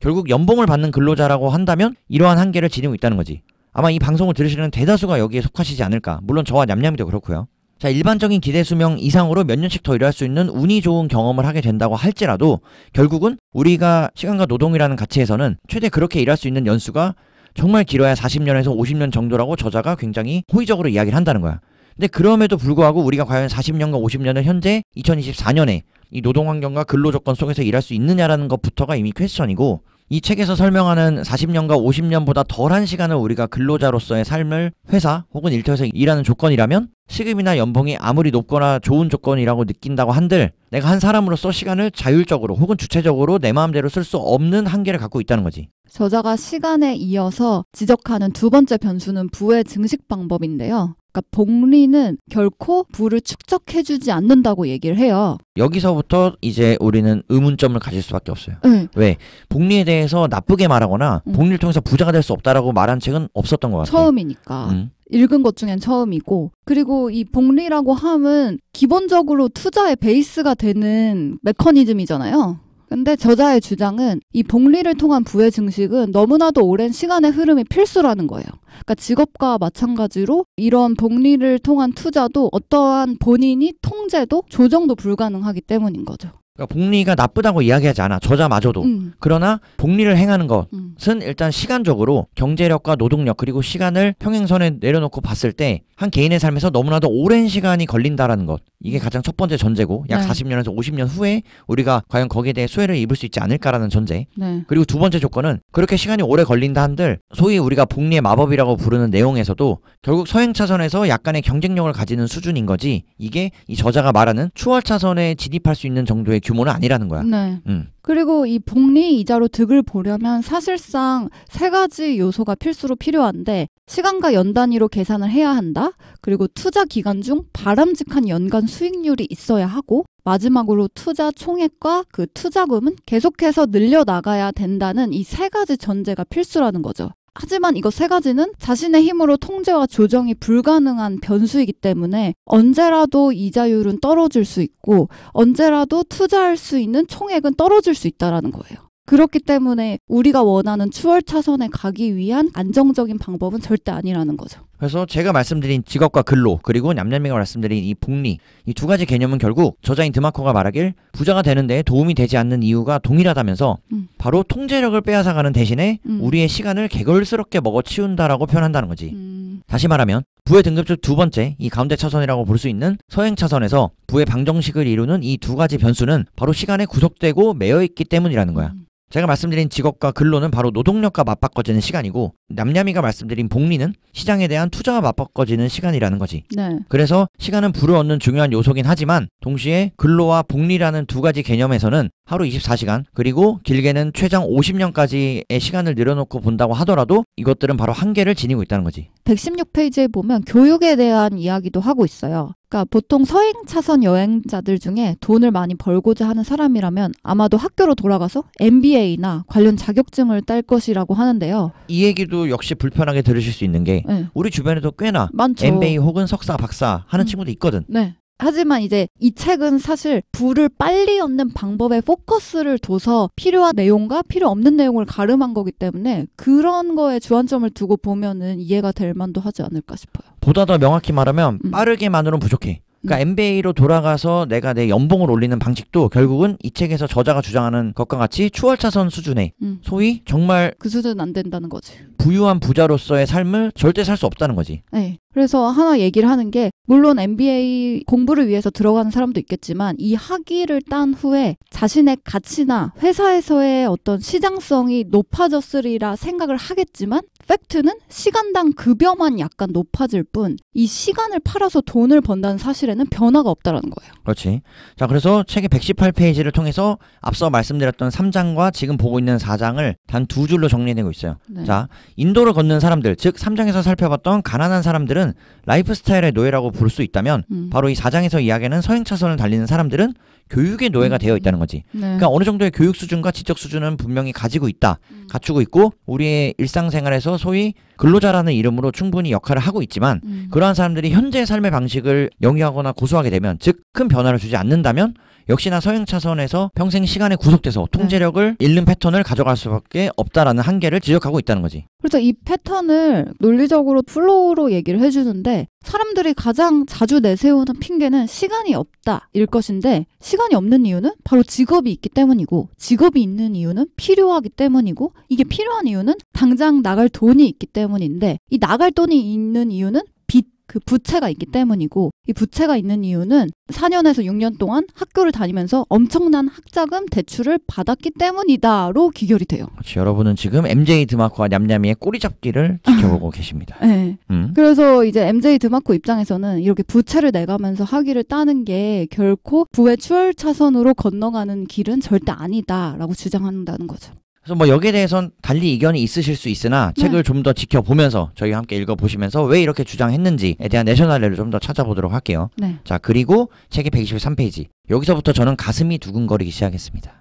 결국 연봉을 받는 근로자라고 한다면 이러한 한계를 지니고 있다는 거지. 아마 이 방송을 들으시는 대다수가 여기에 속하시지 않을까. 물론 저와 냠냠이도 그렇고요. 자, 일반적인 기대 수명 이상으로 몇 년씩 더 일할 수 있는 운이 좋은 경험을 하게 된다고 할지라도 결국은 우리가 시간과 노동이라는 가치에서는 최대 그렇게 일할 수 있는 연수가 정말 길어야 40년에서 50년 정도라고 저자가 굉장히 호의적으로 이야기를 한다는 거야. 근데 그럼에도 불구하고 우리가 과연 40년과 50년을 현재 2024년에 이 노동 환경과 근로 조건 속에서 일할 수 있느냐라는 것부터가 이미 퀘스천이고 이 책에서 설명하는 40년과 50년보다 덜한 시간을 우리가 근로자로서의 삶을 회사 혹은 일터에서 일하는 조건이라면 시급이나 연봉이 아무리 높거나 좋은 조건이라고 느낀다고 한들 내가 한 사람으로서 시간을 자율적으로 혹은 주체적으로 내 마음대로 쓸 수 없는 한계를 갖고 있다는 거지. 저자가 시간에 이어서 지적하는 두 번째 변수는 부의 증식 방법인데요. 그러니까 복리는 결코 부를 축적해주지 않는다고 얘기를 해요. 여기서부터 이제 우리는 의문점을 가질 수밖에 없어요. 네. 왜 복리에 대해서 나쁘게 말하거나 음. 복리를 통해서 부자가 될 수 없다라고 말한 책은 없었던 것 같아요. 처음이니까. 음. 읽은 것 중엔 처음이고 그리고 이 복리라고 함은 기본적으로 투자의 베이스가 되는 메커니즘이잖아요. 근데 저자의 주장은 이 복리를 통한 부의 증식은 너무나도 오랜 시간의 흐름이 필수라는 거예요. 그러니까 직업과 마찬가지로 이런 복리를 통한 투자도 어떠한 본인이 통제도 조정도 불가능하기 때문인 거죠. 그러니까 복리가 나쁘다고 이야기하지 않아 저자마저도 음. 그러나 복리를 행하는 것은 음. 일단 시간적으로 경제력과 노동력 그리고 시간을 평행선에 내려놓고 봤을 때 한 개인의 삶에서 너무나도 오랜 시간이 걸린다라는 것 이게 가장 첫 번째 전제고 약 네. 40년에서 50년 후에 우리가 과연 거기에 대해 수혜를 입을 수 있지 않을까라는 전제 네. 그리고 두 번째 조건은 그렇게 시간이 오래 걸린다 한들 소위 우리가 복리의 마법이라고 부르는 내용에서도 결국 서행차선에서 약간의 경쟁력을 가지는 수준인 거지 이게 이 저자가 말하는 추월차선에 진입할 수 있는 정도의 규모는 아니라는 거야. 네. 음. 그리고 이 복리 이자로 득을 보려면 사실상 세 가지 요소가 필수로 필요한데 시간과 연 단위로 계산을 해야 한다. 그리고 투자 기간 중 바람직한 연간 수익률이 있어야 하고 마지막으로 투자 총액과 그 투자금은 계속해서 늘려 나가야 된다는 이 세 가지 전제가 필수라는 거죠. 하지만 이거세 가지는 자신의 힘으로 통제와 조정이 불가능한 변수이기 때문에 언제라도 이자율은 떨어질 수 있고 언제라도 투자할 수 있는 총액은 떨어질 수 있다라는 거예요. 그렇기 때문에 우리가 원하는 추월 차선에 가기 위한 안정적인 방법은 절대 아니라는 거죠. 그래서 제가 말씀드린 직업과 근로 그리고 냠냠이가 말씀드린 이 복리 이 두 가지 개념은 결국 저자인 드마커가 말하길 부자가 되는데 도움이 되지 않는 이유가 동일하다면서 음. 바로 통제력을 빼앗아가는 대신에 음. 우리의 시간을 개걸스럽게 먹어치운다라고 표현한다는 거지. 음. 다시 말하면 부의 등급줄 두 번째 이 가운데 차선이라고 볼 수 있는 서행 차선에서 부의 방정식을 이루는 이 두 가지 변수는 바로 시간에 구속되고 매여 있기 때문이라는 거야. 음. 제가 말씀드린 직업과 근로는 바로 노동력과 맞바꿔지는 시간이고 남냠이가 말씀드린 복리는 시장에 대한 투자와 맞바꿔지는 시간이라는 거지. 네. 그래서 시간은 부를 얻는 중요한 요소긴 하지만 동시에 근로와 복리라는 두 가지 개념에서는 하루 24시간 그리고 길게는 최장 50년까지의 시간을 늘여놓고 본다고 하더라도 이것들은 바로 한계를 지니고 있다는 거지. 116페이지에 보면 교육에 대한 이야기도 하고 있어요. 그러니까 보통 서행 차선 여행자들 중에 돈을 많이 벌고자 하는 사람이라면 아마도 학교로 돌아가서 MBA나 관련 자격증을 딸 것이라고 하는데요. 이 얘기도 역시 불편하게 들으실 수 있는 게 네. 우리 주변에도 꽤나 많죠. MBA 혹은 석사, 박사 하는 음. 친구도 있거든. 네. 하지만 이제 이 책은 사실 부를 빨리 얻는 방법에 포커스를 둬서 필요한 내용과 필요 없는 내용을 가름한 거기 때문에 그런 거에 주안점을 두고 보면은 이해가 될 만도 하지 않을까 싶어요. 보다 더 명확히 말하면 음. 빠르게만으로는 부족해. 그러니까 MBA로 돌아가서 내가 내 연봉을 올리는 방식도 결국은 이 책에서 저자가 주장하는 것과 같이 추월차선 수준의 음. 소위 정말 그 수준 안 된다는 거지. 부유한 부자로서의 삶을 절대 살 수 없다는 거지. 네. 그래서 하나 얘기를 하는 게 물론 MBA 공부를 위해서 들어가는 사람도 있겠지만 이 학위를 딴 후에 자신의 가치나 회사에서의 어떤 시장성이 높아졌으리라 생각을 하겠지만 팩트는 시간당 급여만 약간 높아질 뿐 이 시간을 팔아서 돈을 번다는 사실에는 변화가 없다라는 거예요. 그렇지. 자, 그래서 책의 118페이지를 통해서 앞서 말씀드렸던 3장과 지금 보고 있는 4장을 단 두 줄로 정리되고 있어요. 네. 자, 인도를 걷는 사람들, 즉 3장에서 살펴봤던 가난한 사람들은 라이프 스타일의 노예라고 부수 있다면 음. 바로 이 4장에서 이야기하는 서행차선을 달리는 사람들은 교육의 노예가 되어 있다는 거지. 음. 네. 그러니까 어느 정도의 교육 수준과 지적 수준은 분명히 가지고 있다. 음. 갖추고 있고 우리의 일상생활에서 소위 근로자라는 이름으로 충분히 역할을 하고 있지만 음. 그러한 사람들이 현재의 삶의 방식을 영위하거나 고수하게 되면 즉 큰 변화를 주지 않는다면 역시나 서행차선에서 평생 시간에 구속돼서 통제력을 네. 잃는 패턴을 가져갈 수밖에 없다라는 한계를 지적하고 있다는 거지. 그래서 이 패턴을 논리적으로 플로우로 얘기를 해주는데 사람들이 가장 자주 내세우는 핑계는 시간이 없다일 것인데 시간이 없는 이유는 바로 직업이 있기 때문이고 직업이 있는 이유는 필요하기 때문이고 이게 필요한 이유는 당장 나갈 돈이 있기 때문에 때문인데 이 나갈 돈이 있는 이유는 빚, 그 부채가 있기 때문이고 이 부채가 있는 이유는 4년에서 6년 동안 학교를 다니면서 엄청난 학자금 대출을 받았기 때문이다로 귀결이 돼요. 그렇지, 여러분은 지금 MJ 드마코와 냠냠이의 꼬리 잡기를 아. 지켜보고 계십니다. 네. 음. 그래서 이제 MJ 드마코 입장에서는 이렇게 부채를 내가면서 학위를 따는 게 결코 부의 추월 차선으로 건너가는 길은 절대 아니다라고 주장한다는 거죠. 그래서 뭐 여기에 대해선 달리 의견이 있으실 수 있으나 네. 책을 좀 더 지켜보면서 저희와 함께 읽어보시면서 왜 이렇게 주장했는지에 대한 내셔널리를좀 더 찾아보도록 할게요. 네. 자 그리고 책의 123페이지 여기서부터 저는 가슴이 두근거리기 시작했습니다.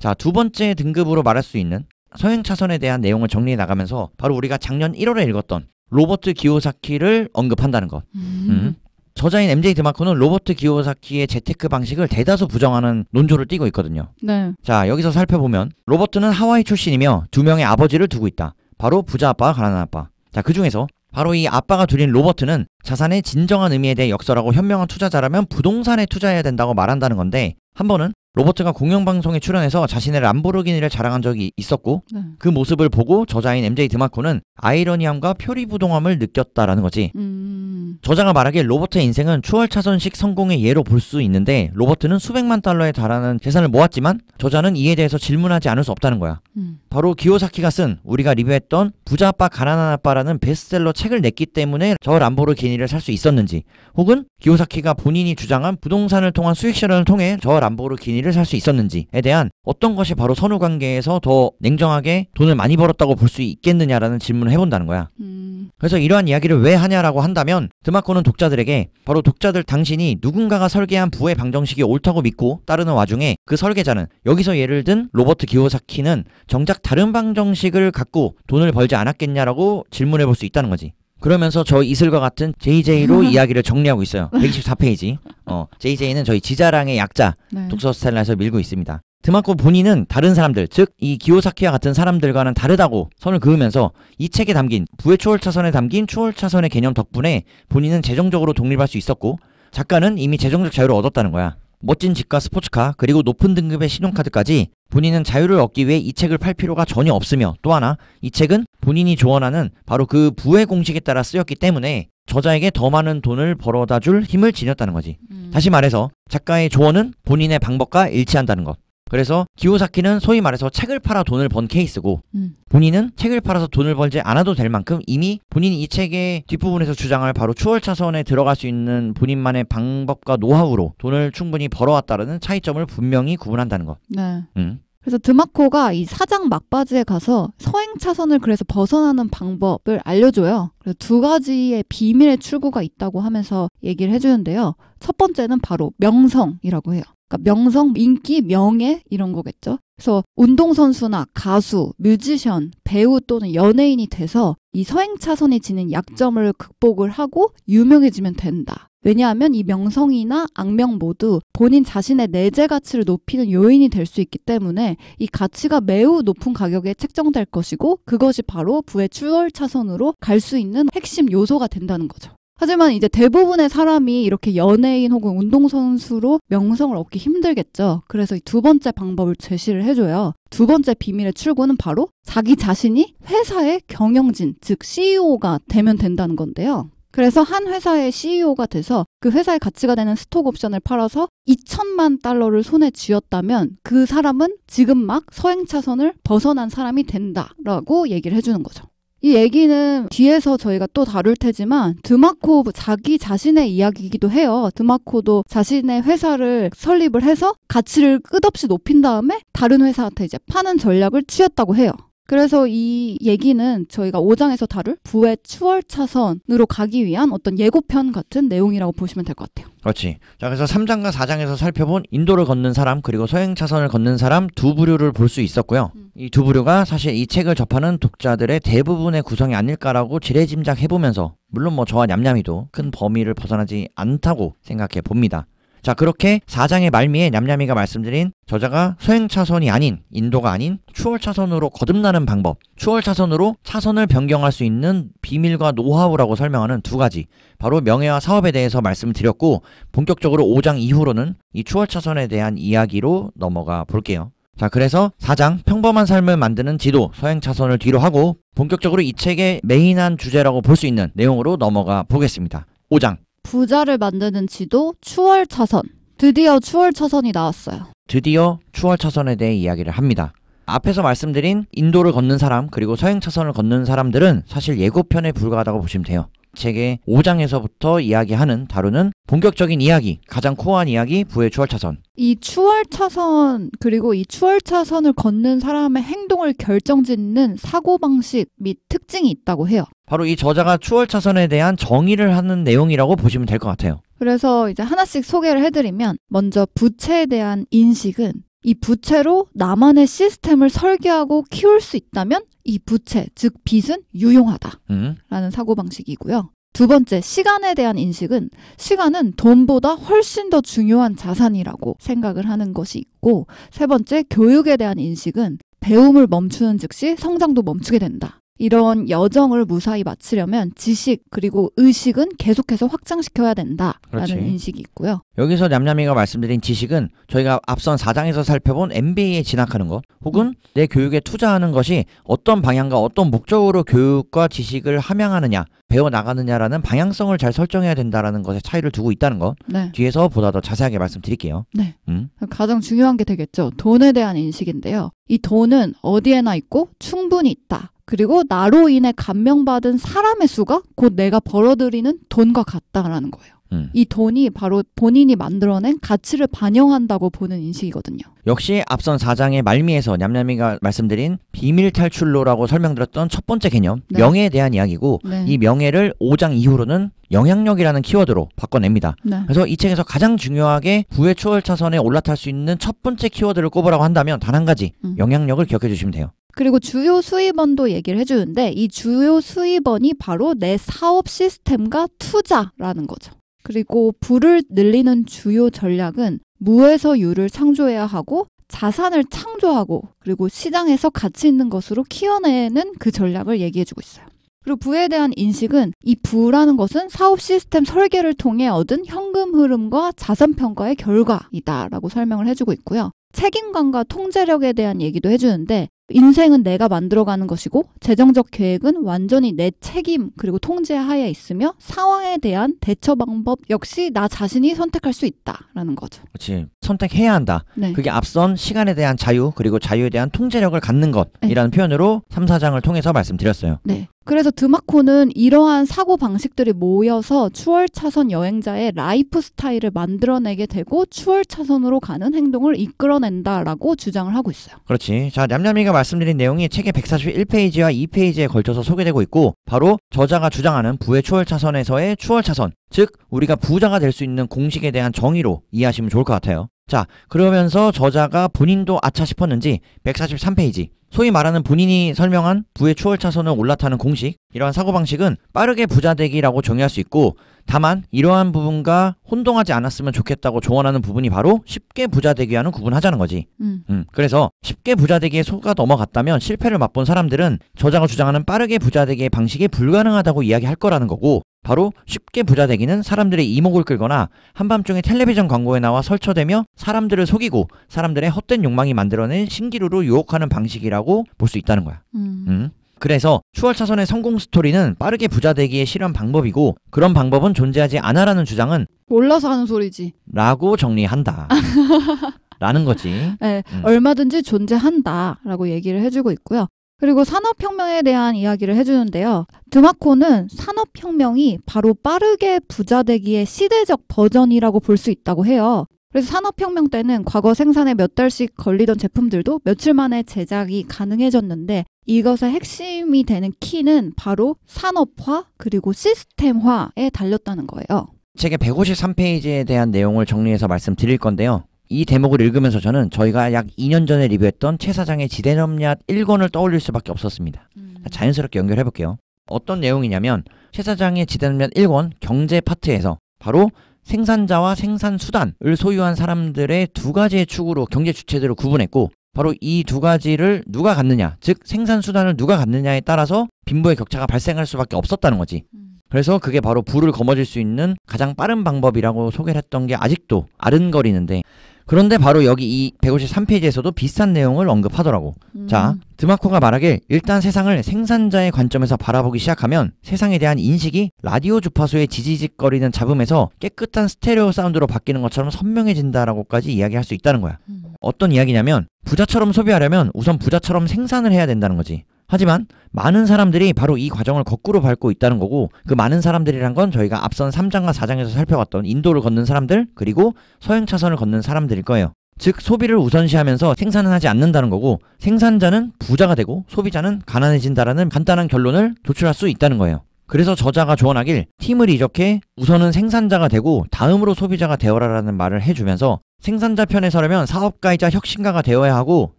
자 두 번째 등급으로 말할 수 있는 서행차선에 대한 내용을 정리해 나가면서 바로 우리가 작년 1월에 읽었던 로버트 기요사키를 언급한다는 것. 음. 음. 저자인 MJ 드마코는 로버트 기요사키의 재테크 방식을 대다수 부정하는 논조를 띄고 있거든요. 네. 자, 여기서 살펴보면 로버트는 하와이 출신이며 두 명의 아버지를 두고 있다. 바로 부자 아빠와 가난한 아빠. 자, 그 중에서 바로 이 아빠가 둘인 로버트는 자산의 진정한 의미에 대해 역설하고 현명한 투자자라면 부동산에 투자해야 된다고 말한다는 건데 한 번은 로버트가 공영방송에 출연해서 자신의 람보르기니를 자랑한 적이 있었고 네. 그 모습을 보고 저자인 MJ 드마코는 아이러니함과 표리부동함을 느꼈다라는 거지. 음... 저자가 말하길 로버트의 인생은 추월차선식 성공의 예로 볼 수 있는데 로버트는 수백만 달러에 달하는 재산을 모았지만 저자는 이에 대해서 질문하지 않을 수 없다는 거야. 음... 바로 기요사키가 쓴 우리가 리뷰했던 부자 아빠 가난한 아빠라는 베스트셀러 책을 냈기 때문에 저 람보르기니를 살 수 있었는지 혹은 기요사키가 본인이 주장한 부동산을 통한 수익 실현을 통해 저 람보르기니를 일을 살수 있었는지에 대한 어떤 것이 바로 선후 관계에서 더 냉정하게 돈을 많이 벌었다고 볼 수 있겠느냐라는 질문을 해본다는 거야. 음. 그래서 이러한 이야기를 왜 하냐라고 한다면 드마코는 독자들에게 바로 독자들 당신이 누군가가 설계한 부의 방정식이 옳다고 믿고 따르는 와중에 그 설계자는 여기서 예를 든 로버트 기요사키는 정작 다른 방정식을 갖고 돈을 벌지 않았겠냐라고 질문해 볼 수 있다는 거지. 그러면서 저 이슬과 같은 JJ로 [laughs] 이야기를 정리하고 있어요. 124페이지. [laughs] 어, JJ는 저희 지자랑의 약자 네. 독서 스타일에서 밀고 있습니다. 드마코 본인은 다른 사람들, 즉 이 기요사키와 같은 사람들과는 다르다고 선을 그으면서 이 책에 담긴 부의 초월차선에 담긴 추월차선의 개념 덕분에 본인은 재정적으로 독립할 수 있었고 작가는 이미 재정적 자유를 얻었다는 거야. 멋진 집과 스포츠카 그리고 높은 등급의 신용카드까지 본인은 자유를 얻기 위해 이 책을 팔 필요가 전혀 없으며 또 하나 이 책은 본인이 조언하는 바로 그 부의 공식에 따라 쓰였기 때문에 저자에게 더 많은 돈을 벌어다 줄 힘을 지녔다는 거지. 음. 다시 말해서 작가의 조언은 본인의 방법과 일치한다는 것. 그래서 기호사키는 소위 말해서 책을 팔아 돈을 번 케이스고 음. 본인은 책을 팔아서 돈을 벌지 않아도 될 만큼 이미 본인이 이 책의 뒷부분에서 주장할 바로 추월 차선에 들어갈 수 있는 본인만의 방법과 노하우로 돈을 충분히 벌어왔다라는 차이점을 분명히 구분한다는 것. 네. 음. 그래서 드마코가 이 사장 막바지에 가서 서행 차선을 그래서 벗어나는 방법을 알려줘요. 그래서 두 가지의 비밀의 출구가 있다고 하면서 얘기를 해주는데요. 첫 번째는 바로 명성이라고 해요. 그러니까 명성, 인기, 명예 이런 거겠죠. 그래서 운동선수나 가수, 뮤지션, 배우 또는 연예인이 돼서 이 서행차선이 지닌 약점을 극복을 하고 유명해지면 된다. 왜냐하면 이 명성이나 악명 모두 본인 자신의 내재 가치를 높이는 요인이 될 수 있기 때문에 이 가치가 매우 높은 가격에 책정될 것이고 그것이 바로 부의 추월 차선으로 갈 수 있는 핵심 요소가 된다는 거죠. 하지만 이제 대부분의 사람이 이렇게 연예인 혹은 운동선수로 명성을 얻기 힘들겠죠. 그래서 두 번째 방법을 제시를 해줘요. 두 번째 비밀의 출구는 바로 자기 자신이 회사의 경영진, 즉 CEO가 되면 된다는 건데요. 그래서 한 회사의 CEO가 돼서 그 회사의 가치가 되는 스톡 옵션을 팔아서 2천만 달러를 손에 쥐었다면 그 사람은 지금 막 서행차선을 벗어난 사람이 된다라고 얘기를 해주는 거죠. 이 얘기는 뒤에서 저희가 또 다룰 테지만 드마코 자기 자신의 이야기이기도 해요. 드마코도 자신의 회사를 설립을 해서 가치를 끝없이 높인 다음에 다른 회사한테 이제 파는 전략을 취했다고 해요. 그래서 이 얘기는 저희가 5장에서 다룰 부의 추월 차선으로 가기 위한 어떤 예고편 같은 내용이라고 보시면 될 것 같아요. 그렇지. 자, 그래서 3장과 4장에서 살펴본 인도를 걷는 사람 그리고 서행 차선을 걷는 사람 두 부류를 볼 수 있었고요. 음. 이두 부류가 사실 이 책을 접하는 독자들의 대부분의 구성이 아닐까라고 지레짐작해 보면서 물론 뭐 저와 냠냠이도 큰 범위를 벗어나지 않다고 생각해 봅니다. 자 그렇게 4장의 말미에 냠냠이가 말씀드린 저자가 소행 차선이 아닌 인도가 아닌 추월 차선으로 거듭나는 방법, 추월 차선으로 차선을 변경할 수 있는 비밀과 노하우라고 설명하는 두 가지, 바로 명예와 사업에 대해서 말씀드렸고 본격적으로 5장 이후로는 이 추월 차선에 대한 이야기로 넘어가 볼게요. 자, 그래서 4장 평범한 삶을 만드는 지도 소행 차선을 뒤로 하고 본격적으로 이 책의 메인한 주제라고 볼 수 있는 내용으로 넘어가 보겠습니다. 5장 부자를 만드는 지도 추월 차선. 드디어 추월 차선이 나왔어요. 드디어 추월 차선에 대해 이야기를 합니다. 앞에서 말씀드린 인도를 걷는 사람 그리고 서행 차선을 걷는 사람들은 사실 예고편에 불과하다고 보시면 돼요. 책의 5장에서부터 이야기하는 다루는 본격적인 이야기, 가장 코어한 이야기 부의 추월 차선. 이 추월 차선 그리고 이 추월 차선을 걷는 사람의 행동을 결정짓는 사고 방식 및 특징이 있다고 해요. 바로 이 저자가 추월 차선에 대한 정의를 하는 내용이라고 보시면 될 것 같아요. 그래서 이제 하나씩 소개를 해드리면 먼저 부채에 대한 인식은 이 부채로 나만의 시스템을 설계하고 키울 수 있다면 이 부채, 즉 빚은 유용하다라는 음. 사고방식이고요. 두 번째, 시간에 대한 인식은 시간은 돈보다 훨씬 더 중요한 자산이라고 생각을 하는 것이 있고, 세 번째, 교육에 대한 인식은 배움을 멈추는 즉시 성장도 멈추게 된다. 이런 여정을 무사히 마치려면 지식 그리고 의식은 계속해서 확장시켜야 된다라는 그렇지. 인식이 있고요. 여기서 냠냠이가 말씀드린 지식은 저희가 앞선 4장에서 살펴본 MBA에 진학하는 것 혹은 음. 내 교육에 투자하는 것이 어떤 방향과 어떤 목적으로 교육과 지식을 함양하느냐 배워나가느냐라는 방향성을 잘 설정해야 된다라는 것에 차이를 두고 있다는 것 네. 뒤에서 보다 더 자세하게 말씀드릴게요. 네. 음. 가장 중요한 게 되겠죠. 돈에 대한 인식인데요. 이 돈은 어디에나 있고 충분히 있다. 그리고 나로 인해 감명받은 사람의 수가 곧 내가 벌어들이는 돈과 같다라는 거예요. 음. 이 돈이 바로 본인이 만들어낸 가치를 반영한다고 보는 인식이거든요. 역시 앞선 4장의 말미에서 냠냠이가 말씀드린 비밀 탈출로라고 설명드렸던 첫 번째 개념, 네. 명예에 대한 이야기고 네. 이 명예를 5장 이후로는 영향력이라는 키워드로 바꿔냅니다. 네. 그래서 이 책에서 가장 중요하게 부의 초월차선에 올라탈 수 있는 첫 번째 키워드를 꼽으라고 한다면 단 한 가지 음. 영향력을 기억해 주시면 돼요. 그리고 주요 수입원도 얘기를 해주는데 이 주요 수입원이 바로 내 사업 시스템과 투자라는 거죠. 그리고 부를 늘리는 주요 전략은 무에서 유를 창조해야 하고 자산을 창조하고 그리고 시장에서 가치 있는 것으로 키워내는 그 전략을 얘기해주고 있어요. 그리고 부에 대한 인식은 이 부라는 것은 사업 시스템 설계를 통해 얻은 현금 흐름과 자산 평가의 결과이다라고 설명을 해주고 있고요. 책임감과 통제력에 대한 얘기도 해주는데 인생은 내가 만들어가는 것이고 재정적 계획은 완전히 내 책임 그리고 통제 하에 있으며 상황에 대한 대처 방법 역시 나 자신이 선택할 수 있다라는 거죠. 그렇지. 선택해야 한다. 네. 그게 앞선 시간에 대한 자유 그리고 자유에 대한 통제력을 갖는 것이라는 네. 표현으로 3, 4장을 통해서 말씀드렸어요. 네. 그래서 드마코는 이러한 사고 방식들이 모여서 추월 차선 여행자의 라이프 스타일을 만들어내게 되고 추월 차선으로 가는 행동을 이끌어낸다라고 주장을 하고 있어요. 그렇지. 자, 냠냠이가 말씀드린 내용이 책의 141페이지와 2페이지에 걸쳐서 소개되고 있고 바로 저자가 주장하는 부의 추월 차선에서의 추월 차선 즉 우리가 부자가 될 수 있는 공식에 대한 정의로 이해하시면 좋을 것 같아요. 자, 그러면서 저자가 본인도 아차 싶었는지 143페이지 소위 말하는 본인이 설명한 부의 추월 차선을 올라타는 공식 이러한 사고방식은 빠르게 부자되기라고 정의할 수 있고 다만 이러한 부분과 혼동하지 않았으면 좋겠다고 조언하는 부분이 바로 쉽게 부자 되기 하는 구분하자는 거지. 음. 음. 그래서 쉽게 부자 되기에 속아 넘어갔다면 실패를 맛본 사람들은 저자가 주장하는 빠르게 부자 되기의 방식이 불가능하다고 이야기할 거라는 거고 바로 쉽게 부자 되기는 사람들의 이목을 끌거나 한밤중에 텔레비전 광고에 나와 설쳐대며 사람들을 속이고 사람들의 헛된 욕망이 만들어낸 신기루로 유혹하는 방식이라고 볼 수 있다는 거야. 음. 음. 그래서 추월 차선의 성공 스토리는 빠르게 부자 되기의 실현 방법이고 그런 방법은 존재하지 않아라는 주장은 몰라서 하는 소리지 라고 정리한다. [laughs] 라는 거지. 네, 음. 얼마든지 존재한다라고 얘기를 해주고 있고요. 그리고 산업혁명에 대한 이야기를 해주는데요. 드마코는 산업혁명이 바로 빠르게 부자되기의 시대적 버전이라고 볼 수 있다고 해요. 그래서 산업혁명 때는 과거 생산에 몇 달씩 걸리던 제품들도 며칠 만에 제작이 가능해졌는데 이것의 핵심이 되는 키는 바로 산업화 그리고 시스템화에 달렸다는 거예요. 책의 153페이지에 대한 내용을 정리해서 말씀드릴 건데요. 이 대목을 읽으면서 저는 저희가 약 2년 전에 리뷰했던 최 사장의 지대념약 1권을 떠올릴 수밖에 없었습니다. 음. 자연스럽게 연결해 볼게요. 어떤 내용이냐면 최 사장의 지대념약 1권 경제 파트에서 바로 생산자와 생산 수단을 소유한 사람들의 두 가지의 축으로 경제 주체들을 구분했고 바로 이 두 가지를 누가 갖느냐 즉 생산 수단을 누가 갖느냐에 따라서 빈부의 격차가 발생할 수밖에 없었다는 거지 음. 그래서 그게 바로 부를 거머쥘 수 있는 가장 빠른 방법이라고 소개를 했던 게 아직도 아른거리는데 그런데 바로 여기 이 153페이지에서도 비슷한 내용을 언급하더라고. 음. 자, 드마코가 말하길 일단 세상을 생산자의 관점에서 바라보기 시작하면 세상에 대한 인식이 라디오 주파수의 지지직거리는 잡음에서 깨끗한 스테레오 사운드로 바뀌는 것처럼 선명해진다라고까지 이야기할 수 있다는 거야. 음. 어떤 이야기냐면 부자처럼 소비하려면 우선 부자처럼 생산을 해야 된다는 거지. 하지만 많은 사람들이 바로 이 과정을 거꾸로 밟고 있다는 거고 그 많은 사람들이란 건 저희가 앞선 3장과 4장에서 살펴봤던 인도를 걷는 사람들 그리고 서행 차선을 걷는 사람들일 거예요. 즉 소비를 우선시하면서 생산은 하지 않는다는 거고 생산자는 부자가 되고 소비자는 가난해진다라는 간단한 결론을 도출할 수 있다는 거예요. 그래서 저자가 조언하길 팀을 이적해 우선은 생산자가 되고 다음으로 소비자가 되어라라는 말을 해주면서 생산자 편에 서려면 사업가이자 혁신가가 되어야 하고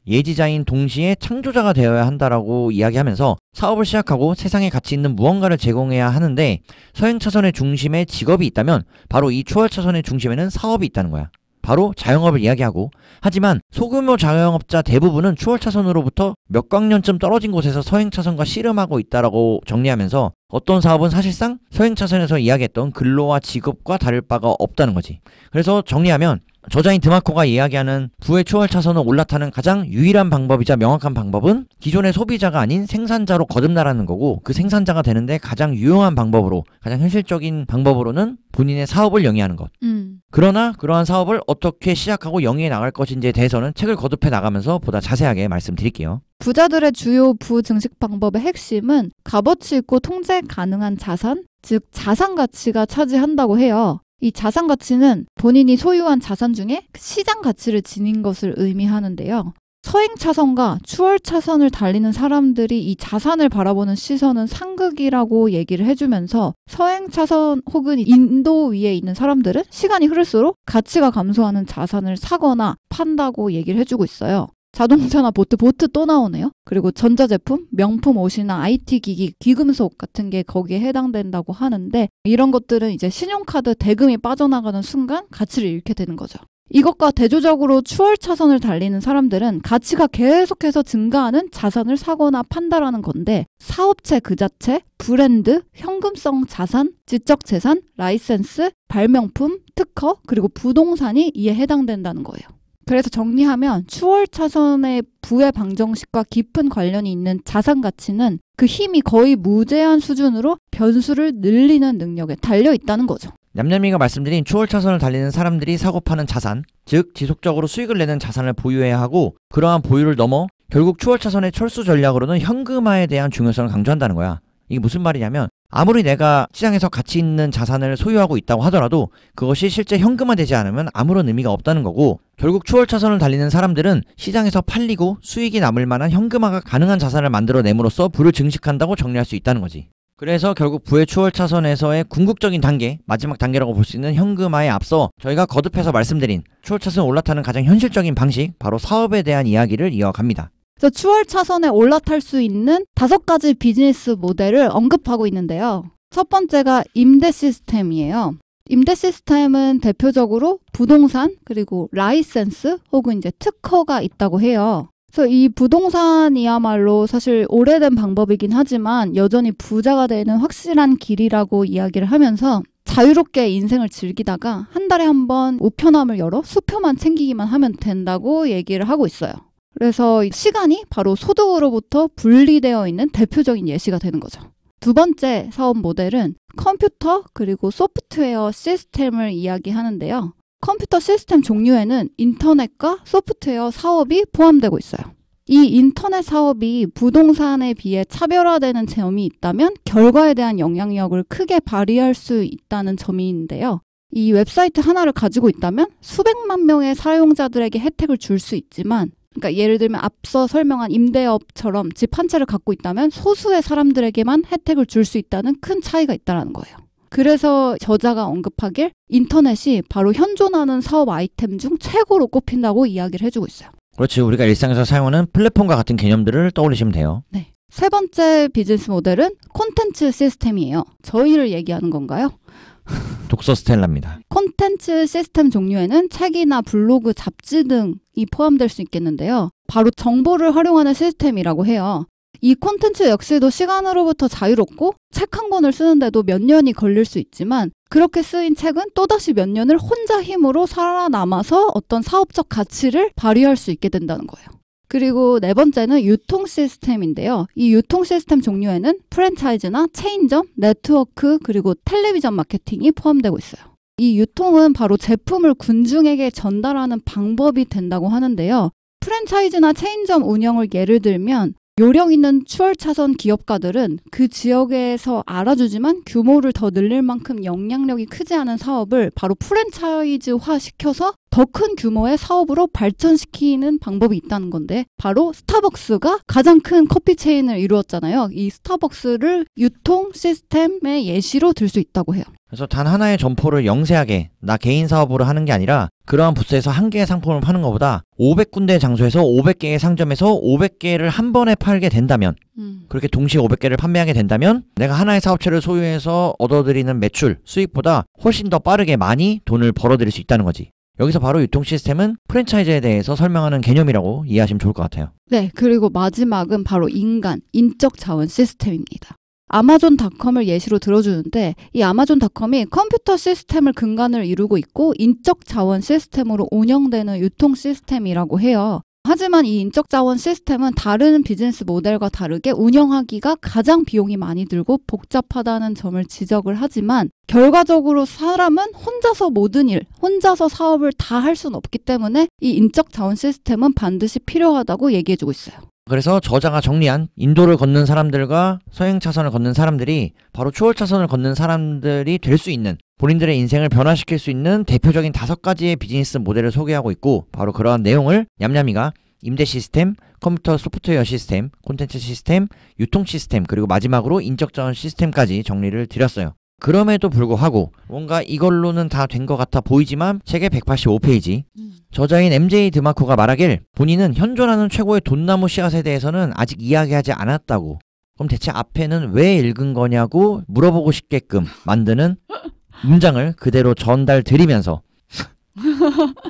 예지자인 동시에 창조자가 되어야 한다라고 이야기하면서 사업을 시작하고 세상에 가치 있는 무언가를 제공해야 하는데 서행차선의 중심에 직업이 있다면 바로 이 초월차선의 중심에는 사업이 있다는 거야. 바로 자영업을 이야기하고 하지만 소규모 자영업자 대부분은 추월차선으로부터 몇 광년쯤 떨어진 곳에서 서행차선과 씨름하고 있다라고 정리하면서 어떤 사업은 사실상 서행차선에서 이야기했던 근로와 직업과 다를 바가 없다는 거지. 그래서 정리하면 저자인 드마코가 이야기하는 부의 초월 차선을 올라타는 가장 유일한 방법이자 명확한 방법은 기존의 소비자가 아닌 생산자로 거듭나라는 거고 그 생산자가 되는데 가장 유용한 방법으로 가장 현실적인 방법으로는 본인의 사업을 영위하는 것. 음. 그러나 그러한 사업을 어떻게 시작하고 영위해 나갈 것인지에 대해서는 책을 거듭해 나가면서 보다 자세하게 말씀드릴게요. 부자들의 주요 부증식 방법의 핵심은 값어치 있고 통제 가능한 자산, 즉 자산 가치가 차지한다고 해요. 이 자산 가치는 본인이 소유한 자산 중에 시장 가치를 지닌 것을 의미하는데요. 서행 차선과 추월 차선을 달리는 사람들이 이 자산을 바라보는 시선은 상극이라고 얘기를 해주면서 서행 차선 혹은 인도 위에 있는 사람들은 시간이 흐를수록 가치가 감소하는 자산을 사거나 판다고 얘기를 해주고 있어요. 자동차나 보트, 보트 또 나오네요. 그리고 전자제품, 명품 옷이나 IT 기기, 귀금속 같은 게 거기에 해당된다고 하는데 이런 것들은 이제 신용카드 대금이 빠져나가는 순간 가치를 잃게 되는 거죠. 이것과 대조적으로 추월 차선을 달리는 사람들은 가치가 계속해서 증가하는 자산을 사거나 판다라는 건데 사업체 그 자체, 브랜드, 현금성 자산, 지적 재산, 라이센스, 발명품, 특허, 그리고 부동산이 이에 해당된다는 거예요. 그래서 정리하면 추월 차선의 부의 방정식과 깊은 관련이 있는 자산 가치는 그 힘이 거의 무제한 수준으로 변수를 늘리는 능력에 달려 있다는 거죠. 냠냠이가 말씀드린 추월 차선을 달리는 사람들이 사고 파는 자산, 즉 지속적으로 수익을 내는 자산을 보유해야 하고 그러한 보유를 넘어 결국 추월 차선의 철수 전략으로는 현금화에 대한 중요성을 강조한다는 거야. 이게 무슨 말이냐면 아무리 내가 시장에서 가치 있는 자산을 소유하고 있다고 하더라도 그것이 실제 현금화되지 않으면 아무런 의미가 없다는 거고 결국 추월차선을 달리는 사람들은 시장에서 팔리고 수익이 남을 만한 현금화가 가능한 자산을 만들어냄으로써 부를 증식한다고 정리할 수 있다는 거지. 그래서 결국 부의 추월차선에서의 궁극적인 단계, 마지막 단계라고 볼 수 있는 현금화에 앞서 저희가 거듭해서 말씀드린 추월차선 올라타는 가장 현실적인 방식, 바로 사업에 대한 이야기를 이어갑니다. 그래서 추월 차선에 올라탈 수 있는 다섯 가지 비즈니스 모델을 언급하고 있는데요. 첫 번째가 임대 시스템이에요. 임대 시스템은 대표적으로 부동산 그리고 라이센스 혹은 이제 특허가 있다고 해요. 그래서 이 부동산이야말로 사실 오래된 방법이긴 하지만 여전히 부자가 되는 확실한 길이라고 이야기를 하면서 자유롭게 인생을 즐기다가 한 달에 한 번 우편함을 열어 수표만 챙기기만 하면 된다고 얘기를 하고 있어요. 그래서 시간이 바로 소득으로부터 분리되어 있는 대표적인 예시가 되는 거죠. 두 번째 사업 모델은 컴퓨터 그리고 소프트웨어 시스템을 이야기하는데요. 컴퓨터 시스템 종류에는 인터넷과 소프트웨어 사업이 포함되고 있어요. 이 인터넷 사업이 부동산에 비해 차별화되는 점이 있다면 결과에 대한 영향력을 크게 발휘할 수 있다는 점인데요. 이 웹사이트 하나를 가지고 있다면 수백만 명의 사용자들에게 혜택을 줄 수 있지만 그러니까 예를 들면 앞서 설명한 임대업처럼 집 한 채를 갖고 있다면 소수의 사람들에게만 혜택을 줄 수 있다는 큰 차이가 있다는 거예요. 그래서 저자가 언급하길 인터넷이 바로 현존하는 사업 아이템 중 최고로 꼽힌다고 이야기를 해주고 있어요. 그렇지. 우리가 일상에서 사용하는 플랫폼과 같은 개념들을 떠올리시면 돼요. 네. 세 번째 비즈니스 모델은 콘텐츠 시스템이에요. 저희를 얘기하는 건가요? 독서 스텔라입니다. 콘텐츠 시스템 종류에는 책이나 블로그, 잡지 등이 포함될 수 있겠는데요. 바로 정보를 활용하는 시스템이라고 해요. 이 콘텐츠 역시도 시간으로부터 자유롭고 책 한 권을 쓰는데도 몇 년이 걸릴 수 있지만 그렇게 쓰인 책은 또다시 몇 년을 혼자 힘으로 살아남아서 어떤 사업적 가치를 발휘할 수 있게 된다는 거예요. 그리고 네 번째는 유통 시스템인데요. 이 유통 시스템 종류에는 프랜차이즈나 체인점, 네트워크, 그리고 텔레비전 마케팅이 포함되고 있어요. 이 유통은 바로 제품을 군중에게 전달하는 방법이 된다고 하는데요. 프랜차이즈나 체인점 운영을 예를 들면 요령 있는 추월 차선 기업가들은 그 지역에서 알아주지만 규모를 더 늘릴 만큼 영향력이 크지 않은 사업을 바로 프랜차이즈화 시켜서 더 큰 규모의 사업으로 발전시키는 방법이 있다는 건데 바로 스타벅스가 가장 큰 커피 체인을 이루었잖아요. 이 스타벅스를 유통 시스템의 예시로 들 수 있다고 해요. 그래서 단 하나의 점포를 영세하게 나 개인 사업으로 하는 게 아니라 그러한 부스에서 한 개의 상품을 파는 것보다 500군데 장소에서 500개의 상점에서 500개를 한 번에 팔게 된다면 음. 그렇게 동시에 500개를 판매하게 된다면 내가 하나의 사업체를 소유해서 얻어들이는 매출, 수익보다 훨씬 더 빠르게 많이 돈을 벌어들일 수 있다는 거지. 여기서 바로 유통 시스템은 프랜차이즈에 대해서 설명하는 개념이라고 이해하시면 좋을 것 같아요. 네, 그리고 마지막은 바로 인간, 인적 자원 시스템입니다. 아마존닷컴을 예시로 들어주는데 이 아마존닷컴이 컴퓨터 시스템을 근간을 이루고 있고 인적 자원 시스템으로 운영되는 유통 시스템이라고 해요. 하지만 이 인적 자원 시스템은 다른 비즈니스 모델과 다르게 운영하기가 가장 비용이 많이 들고 복잡하다는 점을 지적을 하지만 결과적으로 사람은 혼자서 모든 일, 혼자서 사업을 다 할 수는 없기 때문에 이 인적 자원 시스템은 반드시 필요하다고 얘기해주고 있어요. 그래서 저자가 정리한 인도를 걷는 사람들과 서행 차선을 걷는 사람들이 바로 추월 차선을 걷는 사람들이 될 수 있는 본인들의 인생을 변화시킬 수 있는 대표적인 다섯 가지의 비즈니스 모델을 소개하고 있고 바로 그러한 내용을 냠냠이가 임대 시스템, 컴퓨터 소프트웨어 시스템, 콘텐츠 시스템, 유통 시스템 그리고 마지막으로 인적 자원 시스템까지 정리를 드렸어요. 그럼에도 불구하고 뭔가 이걸로는 다 된 것 같아 보이지만 책의 185페이지 음. 저자인 MJ 드마코가 말하길 본인은 현존하는 최고의 돈나무 씨앗에 대해서는 아직 이야기하지 않았다고 그럼 대체 앞에는 왜 읽은 거냐고 물어보고 싶게끔 만드는 문장을 그대로 전달 드리면서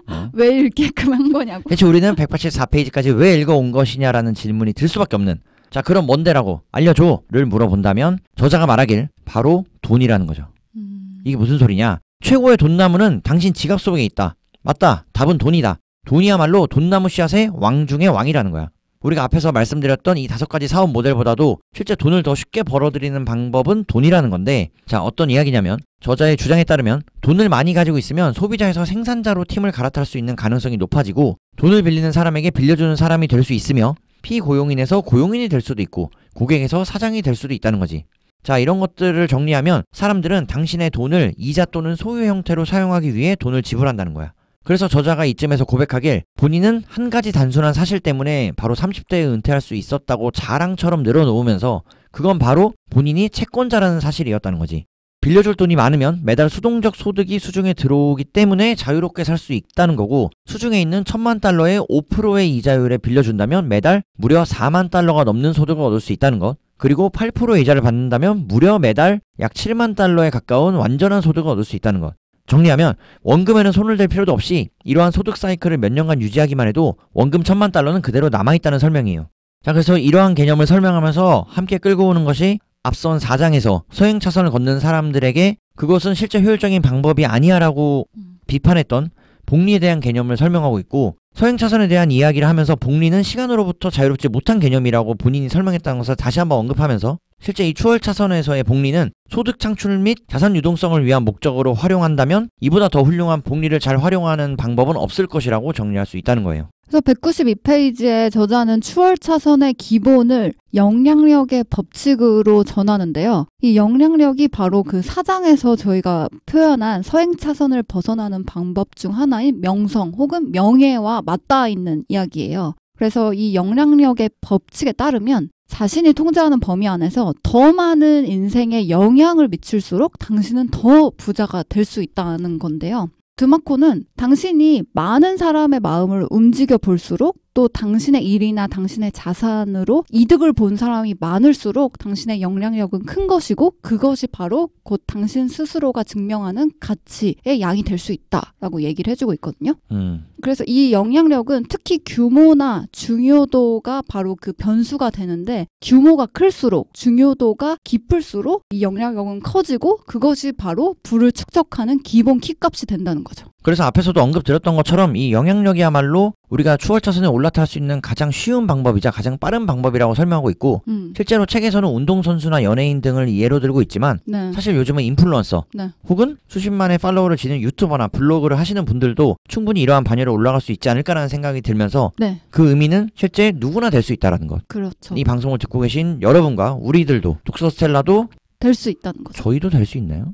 어? [laughs] 왜 읽게끔 한 거냐고 대체 우리는 184페이지까지 왜 읽어온 것이냐라는 질문이 들 수밖에 없는 자 그럼 뭔데라고 알려줘를 물어본다면 저자가 말하길 바로 돈이라는 거죠. 음... 이게 무슨 소리냐? 최고의 돈나무는 당신 지갑 속에 있다. 맞다. 답은 돈이다. 돈이야말로 돈나무 씨앗의 왕 중의 왕이라는 거야. 우리가 앞에서 말씀드렸던 이 다섯 가지 사업 모델보다도 실제 돈을 더 쉽게 벌어들이는 방법은 돈이라는 건데 자 어떤 이야기냐면 저자의 주장에 따르면 돈을 많이 가지고 있으면 소비자에서 생산자로 팀을 갈아탈 수 있는 가능성이 높아지고 돈을 빌리는 사람에게 빌려주는 사람이 될 수 있으며 피고용인에서 고용인이 될 수도 있고 고객에서 사장이 될 수도 있다는 거지. 자, 이런 것들을 정리하면 사람들은 당신의 돈을 이자 또는 소유 형태로 사용하기 위해 돈을 지불한다는 거야. 그래서 저자가 이쯤에서 고백하길 본인은 한 가지 단순한 사실 때문에 바로 30대에 은퇴할 수 있었다고 자랑처럼 늘어놓으면서 그건 바로 본인이 채권자라는 사실이었다는 거지. 빌려줄 돈이 많으면 매달 수동적 소득이 수중에 들어오기 때문에 자유롭게 살 수 있다는 거고 수중에 있는 천만 달러의 5%의 이자율에 빌려준다면 매달 무려 4만 달러가 넘는 소득을 얻을 수 있다는 것 그리고 8%의 이자를 받는다면 무려 매달 약 7만 달러에 가까운 완전한 소득을 얻을 수 있다는 것 정리하면 원금에는 손을 댈 필요도 없이 이러한 소득 사이클을 몇 년간 유지하기만 해도 원금 천만 달러는 그대로 남아있다는 설명이에요. 자, 그래서 이러한 개념을 설명하면서 함께 끌고 오는 것이 앞선 4장에서 서행 차선을 걷는 사람들에게 그것은 실제 효율적인 방법이 아니야라고 음. 비판했던 복리에 대한 개념을 설명하고 있고 서행 차선에 대한 이야기를 하면서 복리는 시간으로부터 자유롭지 못한 개념이라고 본인이 설명했다는 것을 다시 한번 언급하면서 실제 이 추월 차선에서의 복리는 소득 창출 및 자산 유동성을 위한 목적으로 활용한다면 이보다 더 훌륭한 복리를 잘 활용하는 방법은 없을 것이라고 정리할 수 있다는 거예요. 그래서 192페이지에 저자는 추월 차선의 기본을 영향력의 법칙으로 전하는데요. 이 영향력이 바로 그 사장에서 저희가 표현한 서행 차선을 벗어나는 방법 중 하나인 명성 혹은 명예와 맞닿아 있는 이야기예요. 그래서 이 영향력의 법칙에 따르면 자신이 통제하는 범위 안에서 더 많은 인생에 영향을 미칠수록 당신은 더 부자가 될 수 있다는 건데요. 드마코는 당신이 많은 사람의 마음을 움직여 볼수록 또 당신의 일이나 당신의 자산으로 이득을 본 사람이 많을수록 당신의 영향력은 큰 것이고 그것이 바로 곧 당신 스스로가 증명하는 가치의 양이 될 수 있다라고 얘기를 해주고 있거든요. 음. 그래서 이 영향력은 특히 규모나 중요도가 바로 그 변수가 되는데 규모가 클수록 중요도가 깊을수록 이 영향력은 커지고 그것이 바로 부를 축적하는 기본 키값이 된다는 거죠. 그래서 앞에서도 언급드렸던 것처럼 이 영향력이야말로 우리가 추월차선에 올라탈 수 있는 가장 쉬운 방법이자 가장 빠른 방법이라고 설명하고 있고 음. 실제로 책에서는 운동선수나 연예인 등을 예로 들고 있지만 네. 사실 요즘은 인플루언서 네. 혹은 수십만의 팔로워를 지닌 유튜버나 블로그를 하시는 분들도 충분히 이러한 반열에 올라갈 수 있지 않을까라는 생각이 들면서 네. 그 의미는 실제 누구나 될 수 있다라는 것. 그렇죠. 이 방송을 듣고 계신 여러분과 우리들도 독서 스텔라도 될 수 있다는 거죠. 저희도 될 수 있나요?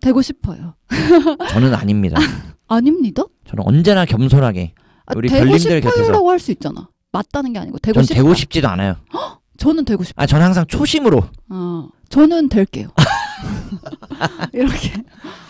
되고 싶어요. 저는 아닙니다. [laughs] 아닙니다. 저는 언제나 겸손하게 아, 우리 별님들 곁에서 싶어요라고 할 수 있잖아. 맞다는 게 아니고 되고 싶다. 되고 싶지도 않아요. [gasps] 저는 되고 싶. 아, 전 항상 초심으로 어, 저는 될게요. [laughs] 이렇게.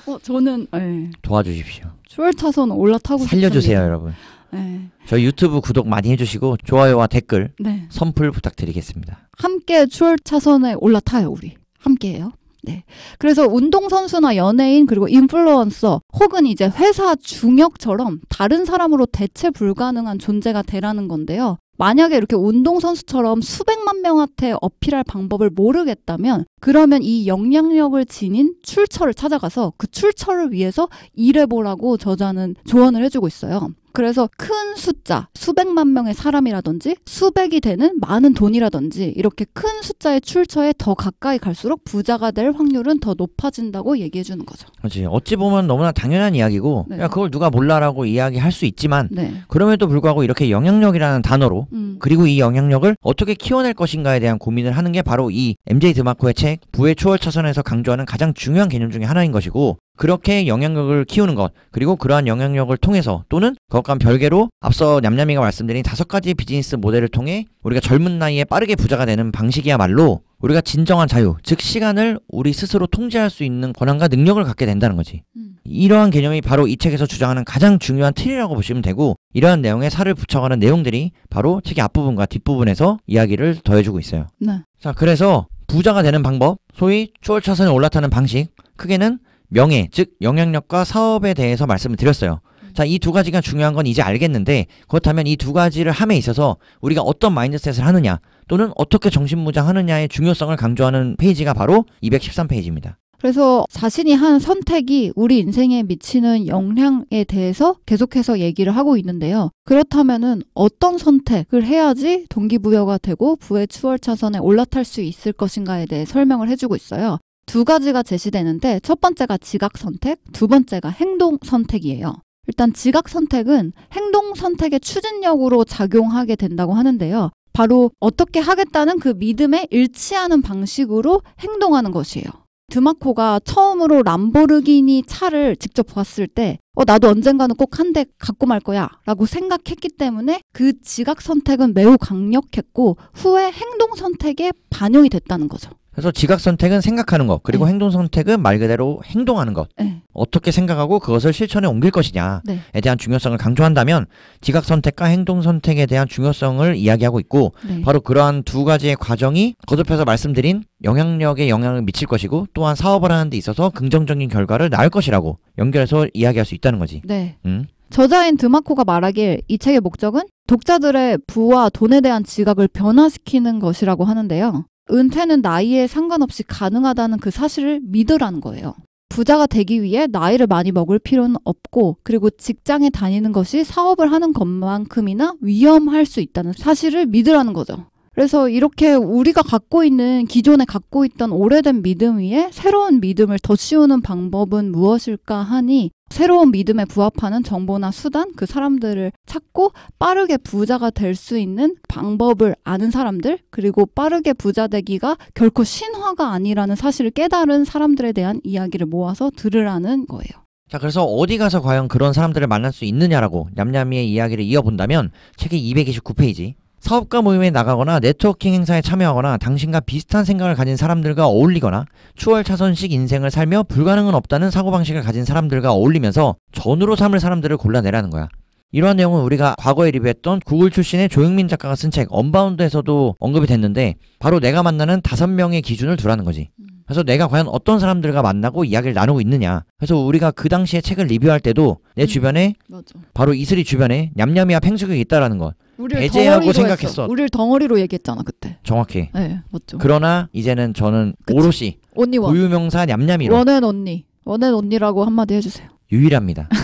어, 저는 예. 도와주십시오. 추월 차선 올라타고 살려주세요, 싶습니다. 여러분. 예. 저희 유튜브 구독 많이 해주시고 좋아요와 댓글 네. 선풀 부탁드리겠습니다. 함께 추월 차선에 올라타요, 우리. 함께해요. 네. 그래서 운동선수나 연예인 그리고 인플루언서 혹은 이제 회사 중역처럼 다른 사람으로 대체 불가능한 존재가 되라는 건데요. 만약에 이렇게 운동선수처럼 수백만 명한테 어필할 방법을 모르겠다면 그러면 이 영향력을 지닌 출처를 찾아가서 그 출처를 위해서 일해보라고 저자는 조언을 해주고 있어요. 그래서 큰 숫자, 수백만 명의 사람이라든지 수백이 되는 많은 돈이라든지 이렇게 큰 숫자의 출처에 더 가까이 갈수록 부자가 될 확률은 더 높아진다고 얘기해 주는 거죠. 그렇지. 어찌 보면 너무나 당연한 이야기고 네. 야 그걸 누가 몰라라고 이야기할 수 있지만 네. 그럼에도 불구하고 이렇게 영향력이라는 단어로 음. 그리고 이 영향력을 어떻게 키워낼 것인가에 대한 고민을 하는 게 바로 이 MJ 드마코의 책 부의 초월 차선에서 강조하는 가장 중요한 개념 중의 하나인 것이고 그렇게 영향력을 키우는 것 그리고 그러한 영향력을 통해서 또는 그것과 별개로 앞서 냠냠이가 말씀드린 다섯 가지 비즈니스 모델을 통해 우리가 젊은 나이에 빠르게 부자가 되는 방식이야말로 우리가 진정한 자유, 즉 시간을 우리 스스로 통제할 수 있는 권한과 능력을 갖게 된다는 거지. 음. 이러한 개념이 바로 이 책에서 주장하는 가장 중요한 틀이라고 보시면 되고 이러한 내용에 살을 붙여가는 내용들이 바로 책의 앞부분과 뒷부분에서 이야기를 더해주고 있어요. 네. 자, 그래서 부자가 되는 방법, 소위 추월차선에 올라타는 방식, 크게는 명예, 즉 영향력과 사업에 대해서 말씀을 드렸어요. 자, 이 두 가지가 중요한 건 이제 알겠는데 그렇다면 이 두 가지를 함에 있어서 우리가 어떤 마인드셋을 하느냐 또는 어떻게 정신무장하느냐의 중요성을 강조하는 페이지가 바로 213페이지입니다. 그래서 자신이 한 선택이 우리 인생에 미치는 영향에 대해서 계속해서 얘기를 하고 있는데요. 그렇다면은 어떤 선택을 해야지 동기부여가 되고 부의 추월차선에 올라탈 수 있을 것인가에 대해 설명을 해주고 있어요. 두 가지가 제시되는데 첫 번째가 지각 선택, 두 번째가 행동 선택이에요. 일단 지각 선택은 행동 선택의 추진력으로 작용하게 된다고 하는데요. 바로 어떻게 하겠다는 그 믿음에 일치하는 방식으로 행동하는 것이에요. 드마코가 처음으로 람보르기니 차를 직접 보았을 때, 어, 나도 언젠가는 꼭 한 대 갖고 말 거야 라고 생각했기 때문에 그 지각 선택은 매우 강력했고, 후에 행동 선택에 반영이 됐다는 거죠. 그래서 지각 선택은 생각하는 것, 그리고 네. 행동 선택은 말 그대로 행동하는 것. 네. 어떻게 생각하고 그것을 실천에 옮길 것이냐에 네. 대한 중요성을 강조한다면 지각 선택과 행동 선택에 대한 중요성을 이야기하고 있고 네. 바로 그러한 두 가지의 과정이 거듭해서 말씀드린 영향력에 영향을 미칠 것이고 또한 사업을 하는 데 있어서 긍정적인 결과를 낳을 것이라고 연결해서 이야기할 수 있다는 거지. 네. 음? 저자인 드마코가 말하길 이 책의 목적은 독자들의 부와 돈에 대한 지각을 변화시키는 것이라고 하는데요. 은퇴는 나이에 상관없이 가능하다는 그 사실을 믿으라는 거예요. 부자가 되기 위해 나이를 많이 먹을 필요는 없고 그리고 직장에 다니는 것이 사업을 하는 것만큼이나 위험할 수 있다는 사실을 믿으라는 거죠. 그래서 이렇게 우리가 갖고 있는 기존에 갖고 있던 오래된 믿음 위에 새로운 믿음을 더씌우는 방법은 무엇일까 하니 새로운 믿음에 부합하는 정보나 수단, 그 사람들을 찾고 빠르게 부자가 될 수 있는 방법을 아는 사람들, 그리고 빠르게 부자 되기가 결코 신화가 아니라는 사실을 깨달은 사람들에 대한 이야기를 모아서 들으라는 거예요. 자, 그래서 어디 가서 과연 그런 사람들을 만날 수 있느냐라고 냠냠이의 이야기를 이어본다면 책의 229페이지 사업가 모임에 나가거나 네트워킹 행사에 참여하거나 당신과 비슷한 생각을 가진 사람들과 어울리거나 추월차선식 인생을 살며 불가능은 없다는 사고방식을 가진 사람들과 어울리면서 전으로 삼을 사람들을 골라내라는 거야. 이러한 내용은 우리가 과거에 리뷰했던 구글 출신의 조영민 작가가 쓴 책 언바운드에서도 언급이 됐는데 바로 내가 만나는 다섯 명의 기준을 두라는 거지. 그래서 내가 과연 어떤 사람들과 만나고 이야기를 나누고 있느냐. 그래서 우리가 그 당시에 책을 리뷰할 때도 내 주변에 음, 바로 이슬이 주변에 냠냠이와 팽수격이 있다라는 것. 배제하고 생각했어. 우리를 덩어리로 얘기했잖아 그때. 정확히. 네, 맞죠. 그러나 이제는 저는 그치. 오롯이 언니 원. 고유명사 냠냠이로. 원앤 언니. 원앤 언니라고 한마디 해주세요. 유일합니다. [laughs]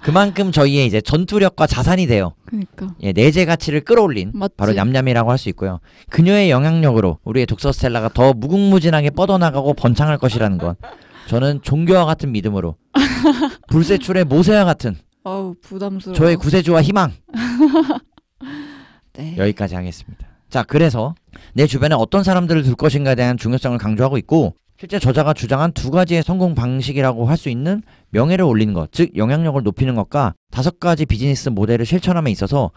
그만큼 저희의 이제 전투력과 자산이 돼요. 그러니까. 예, 내재 가치를 끌어올린 맞지? 바로 냠냠이라고 할 수 있고요. 그녀의 영향력으로 우리의 독서 스텔라가 더 무궁무진하게 뻗어나가고 번창할 것이라는 건 저는 종교와 같은 믿음으로 [laughs] 불세출의 모세와 같은 어우 부담스러워. 저의 구세주와 희망. [laughs] 네. 여기까지 하겠습니다. 자 그래서 내 주변에 어떤 사람들을 둘 것인가에 대한 중요성을 강조하고 있고 실제 저자가 주장한 두 가지의 성공 방식이라고 할 수 있는 명예를 올리는 것, 즉 영향력을 높이는 것과 다섯 가지 비즈니스 모델을 실천함에 있어서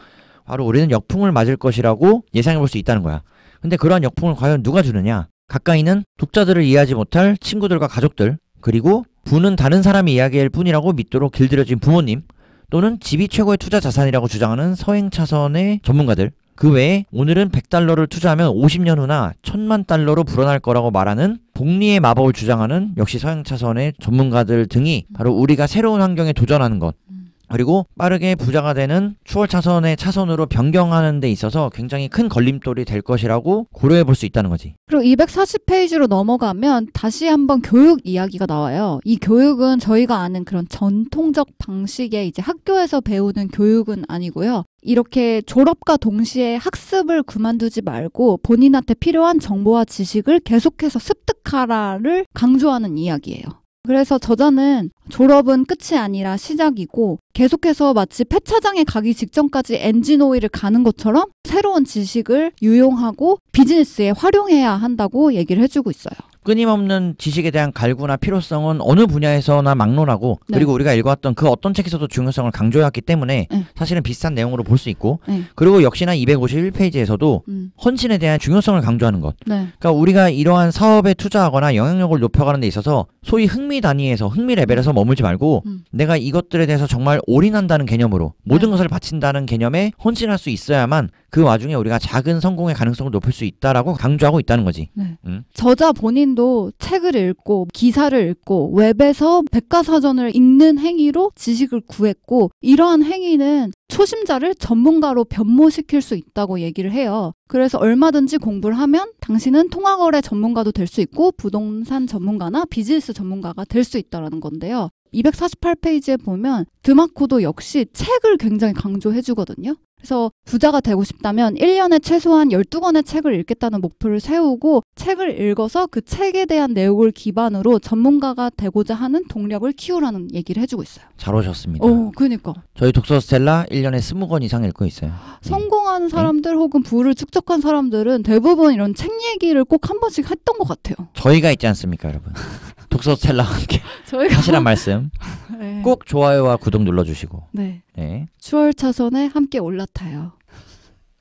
바로 우리는 역풍을 맞을 것이라고 예상해 볼 수 있다는 거야. 근데 그러한 역풍을 과연 누가 주느냐? 가까이는 독자들을 이해하지 못할 친구들과 가족들, 그리고 부는 다른 사람이 이야기일 뿐이라고 믿도록 길들여진 부모님, 또는 집이 최고의 투자 자산이라고 주장하는 서행 차선의 전문가들 그 외에 오늘은 100달러를 투자하면 50년 후나 1000만 달러로 불어날 거라고 말하는 복리의 마법을 주장하는 역시 서양 차선의 전문가들 등이 바로 우리가 새로운 환경에 도전하는 것 그리고 빠르게 부자가 되는 추월 차선의 차선으로 변경하는 데 있어서 굉장히 큰 걸림돌이 될 것이라고 고려해 볼 수 있다는 거지. 그리고 240페이지로 넘어가면 다시 한번 교육 이야기가 나와요. 이 교육은 저희가 아는 그런 전통적 방식의 이제 학교에서 배우는 교육은 아니고요. 이렇게 졸업과 동시에 학습을 그만두지 말고 본인한테 필요한 정보와 지식을 계속해서 습득하라를 강조하는 이야기예요. 그래서 저자는 졸업은 끝이 아니라 시작이고 계속해서 마치 폐차장에 가기 직전까지 엔진 오일을 가는 것처럼 새로운 지식을 유용하고 비즈니스에 활용해야 한다고 얘기를 해주고 있어요. 끊임없는 지식에 대한 갈구나 필요성은 어느 분야에서나 막론하고 네. 그리고 우리가 읽어왔던 그 어떤 책에서도 중요성을 강조해왔기 때문에 네. 사실은 비슷한 내용으로 볼 수 있고 네. 그리고 역시나 251페이지에서도 음. 헌신에 대한 중요성을 강조하는 것 네. 그러니까 우리가 이러한 사업에 투자하거나 영향력을 높여가는 데 있어서 소위 흥미 단위에서 흥미 레벨에서 머물지 말고 음. 내가 이것들에 대해서 정말 올인한다는 개념으로 모든 네. 것을 바친다는 개념에 헌신할 수 있어야만 그 와중에 우리가 작은 성공의 가능성을 높일 수 있다라고 강조하고 있다는 거지. 네. 응? 음. 저자 본인도 책을 읽고 기사를 읽고 웹에서 백과사전을 읽는 행위로 지식을 구했고 이러한 행위는 초심자를 전문가로 변모시킬 수 있다고 얘기를 해요. 그래서 얼마든지 공부를 하면 당신은 통화거래 전문가도 될 수 있고 부동산 전문가나 비즈니스 전문가가 될 수 있다라는 건데요. 248페이지에 보면 드마코도 역시 책을 굉장히 강조해 주거든요. 그래서 부자가 되고 싶다면 1년에 최소한 12권의 책을 읽겠다는 목표를 세우고 책을 읽어서 그 책에 대한 내용을 기반으로 전문가가 되고자 하는 동력을 키우라는 얘기를 해주고 있어요. 잘 오셨습니다. 어, 그니까. 저희 독서 스텔라 1년에 20권 이상 읽고 있어요. 네. 성공한 네. 사람들 네. 혹은 부를 축적한 사람들은 대부분 이런 책 얘기를 꼭 한 번씩 했던 것 같아요. 저희가 있지 않습니까, 여러분? [laughs] 독서 스텔라 함께 저희가... 하시란 뭐 말씀. [laughs] 네. 꼭 좋아요와 구독 눌러주시고. 네. 네. 추월 차선에 함께 올라타요.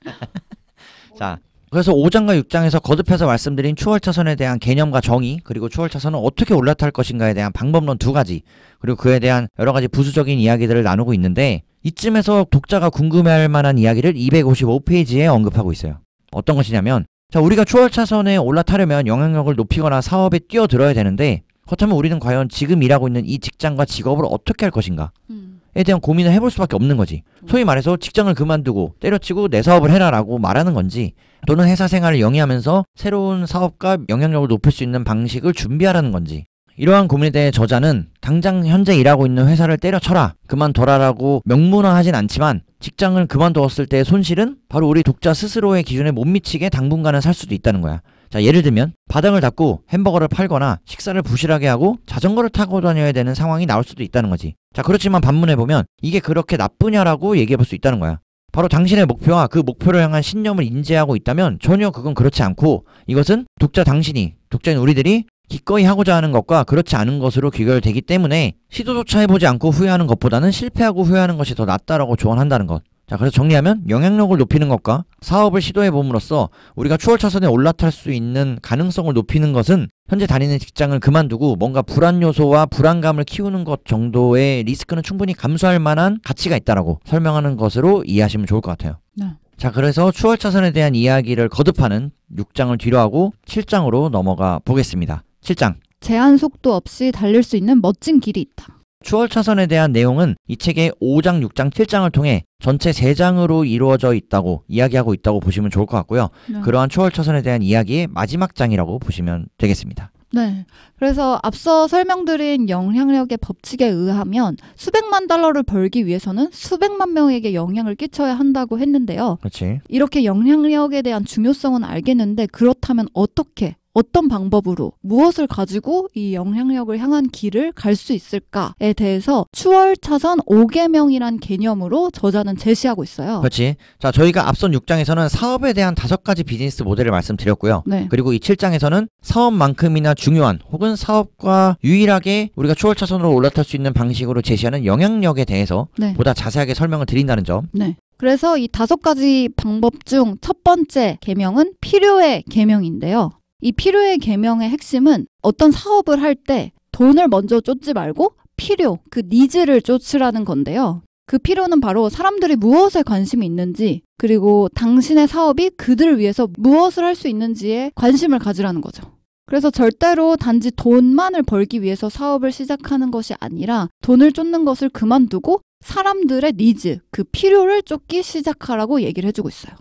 [laughs] 자, 그래서 5장과 6장에서 거듭해서 말씀드린 추월차선에 대한 개념과 정의 그리고 추월차선은 어떻게 올라탈 것인가에 대한 방법론 두 가지 그리고 그에 대한 여러 가지 부수적인 이야기들을 나누고 있는데 이쯤에서 독자가 궁금해할 만한 이야기를 255페이지에 언급하고 있어요. 어떤 것이냐면 자 우리가 추월차선에 올라타려면 영향력을 높이거나 사업에 뛰어들어야 되는데 그렇다면 우리는 과연 지금 일하고 있는 이 직장과 직업을 어떻게 할 것인가? 음. 에 대한 고민을 해볼 수밖에 없는 거지. 소위 말해서 직장을 그만두고 때려치고 내 사업을 해라라고 말하는 건지 또는 회사 생활을 영위하면서 새로운 사업과 영향력을 높일 수 있는 방식을 준비하라는 건지 이러한 고민에 대해 저자는 당장 현재 일하고 있는 회사를 때려쳐라 그만둬라라고 명문화하진 않지만 직장을 그만두었을 때의 손실은 바로 우리 독자 스스로의 기준에 못 미치게 당분간은 살 수도 있다는 거야. 자, 예를 들면 바닥을 닦고 햄버거를 팔거나 식사를 부실하게 하고 자전거를 타고 다녀야 되는 상황이 나올 수도 있다는 거지. 자, 그렇지만 반문해 보면 이게 그렇게 나쁘냐라고 얘기해 볼 수 있다는 거야. 바로 당신의 목표와 그 목표를 향한 신념을 인지하고 있다면 전혀 그건 그렇지 않고 이것은 독자 당신이, 독자인 우리들이 기꺼이 하고자 하는 것과 그렇지 않은 것으로 귀결되기 때문에 시도조차 해보지 않고 후회하는 것보다는 실패하고 후회하는 것이 더 낫다라고 조언한다는 것. 자, 그래서 정리하면 영향력을 높이는 것과 사업을 시도해 봄으로써 우리가 추월차선에 올라탈 수 있는 가능성을 높이는 것은 현재 다니는 직장을 그만두고 뭔가 불안 요소와 불안감을 키우는 것 정도의 리스크는 충분히 감수할 만한 가치가 있다라고 설명하는 것으로 이해하시면 좋을 것 같아요. 네. 자, 그래서 추월차선에 대한 이야기를 거듭하는 6장을 뒤로하고 7장으로 넘어가 보겠습니다. 7장. 제한 속도 없이 달릴 수 있는 멋진 길이 있다. 추월 차선에 대한 내용은 이 책의 5장, 6장, 7장을 통해 전체 3장으로 이루어져 있다고 이야기하고 있다고 보시면 좋을 것 같고요. 네. 그러한 추월 차선에 대한 이야기의 마지막 장이라고 보시면 되겠습니다. 네. 그래서 앞서 설명드린 영향력의 법칙에 의하면 수백만 달러를 벌기 위해서는 수백만 명에게 영향을 끼쳐야 한다고 했는데요. 그렇지. 이렇게 영향력에 대한 중요성은 알겠는데 그렇다면 어떻게 어떤 방법으로 무엇을 가지고 이 영향력을 향한 길을 갈 수 있을까에 대해서 추월 차선 5개명이란 개념으로 저자는 제시하고 있어요. 그렇지. 자, 저희가 앞선 6장에서는 사업에 대한 다섯 가지 비즈니스 모델을 말씀드렸고요. 네. 그리고 이 7장에서는 사업만큼이나 중요한 혹은 사업과 유일하게 우리가 추월 차선으로 올라탈 수 있는 방식으로 제시하는 영향력에 대해서 네. 보다 자세하게 설명을 드린다는 점. 네. 그래서 이 다섯 가지 방법 중 첫 번째 개명은 필요의 개명인데요. 이 필요의 개명의 핵심은 어떤 사업을 할 때 돈을 먼저 쫓지 말고 필요, 그 니즈를 쫓으라는 건데요. 그 필요는 바로 사람들이 무엇에 관심이 있는지, 그리고 당신의 사업이 그들을 위해서 무엇을 할 수 있는지에 관심을 가지라는 거죠. 그래서 절대로 단지 돈만을 벌기 위해서 사업을 시작하는 것이 아니라 돈을 쫓는 것을 그만두고 사람들의 니즈, 그 필요를 쫓기 시작하라고 얘기를 해주고 있어요.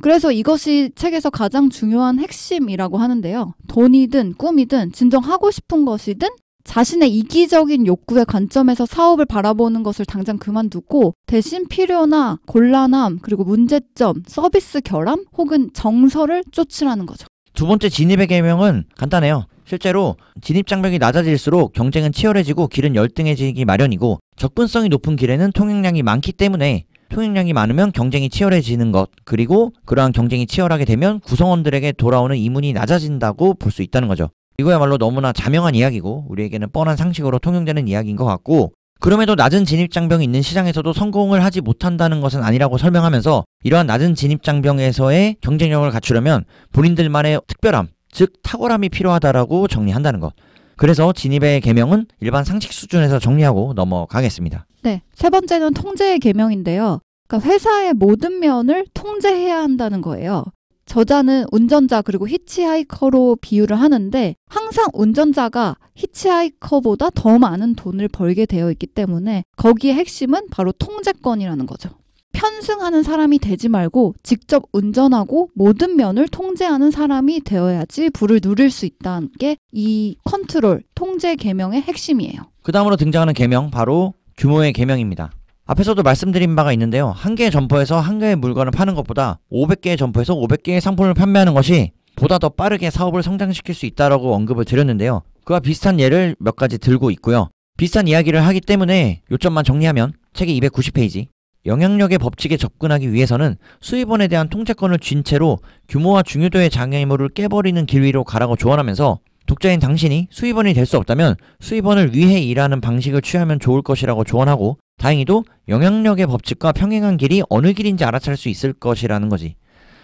그래서 이것이 책에서 가장 중요한 핵심이라고 하는데요. 돈이든 꿈이든 진정 하고 싶은 것이든 자신의 이기적인 욕구의 관점에서 사업을 바라보는 것을 당장 그만두고 대신 필요나 곤란함, 그리고 문제점, 서비스 결함 혹은 정서를 쫓으라는 거죠. 두 번째 진입의 개명은 간단해요. 실제로 진입 장벽이 낮아질수록 경쟁은 치열해지고 길은 열등해지기 마련이고 접근성이 높은 길에는 통행량이 많기 때문에 통행량이 많으면 경쟁이 치열해지는 것 그리고 그러한 경쟁이 치열하게 되면 구성원들에게 돌아오는 이문이 낮아진다고 볼 수 있다는 거죠. 이거야말로 너무나 자명한 이야기고 우리에게는 뻔한 상식으로 통용되는 이야기인 것 같고 그럼에도 낮은 진입장벽이 있는 시장에서도 성공을 하지 못한다는 것은 아니라고 설명하면서 이러한 낮은 진입장벽에서의 경쟁력을 갖추려면 본인들만의 특별함, 즉 탁월함이 필요하다라고 정리한다는 것. 그래서 진입의 개명은 일반 상식 수준에서 정리하고 넘어가겠습니다. 네. 세 번째는 통제의 개명인데요. 그러니까 회사의 모든 면을 통제해야 한다는 거예요. 저자는 운전자 그리고 히치하이커로 비유를 하는데 항상 운전자가 히치하이커보다 더 많은 돈을 벌게 되어 있기 때문에 거기에 핵심은 바로 통제권이라는 거죠. 편승하는 사람이 되지 말고 직접 운전하고 모든 면을 통제하는 사람이 되어야지 불을 누릴 수 있다는 게 이 컨트롤 통제 개명의 핵심이에요. 그 다음으로 등장하는 개명 바로 규모의 개명입니다. 앞에서도 말씀드린 바가 있는데요. 한 개의 점포에서 한 개의 물건을 파는 것보다 500개의 점포에서 500개의 상품을 판매하는 것이 보다 더 빠르게 사업을 성장시킬 수 있다라고 언급을 드렸는데요. 그와 비슷한 예를 몇 가지 들고 있고요. 비슷한 이야기를 하기 때문에 요점만 정리하면 책의 290페이지 영향력의 법칙에 접근하기 위해서는 수입원에 대한 통제권을 쥔 채로 규모와 중요도의 장애물을 깨버리는 길 위로 가라고 조언하면서 독자인 당신이 수입원이 될 수 없다면 수입원을 위해 일하는 방식을 취하면 좋을 것이라고 조언하고 다행히도 영향력의 법칙과 평행한 길이 어느 길인지 알아챌 수 있을 것이라는 거지.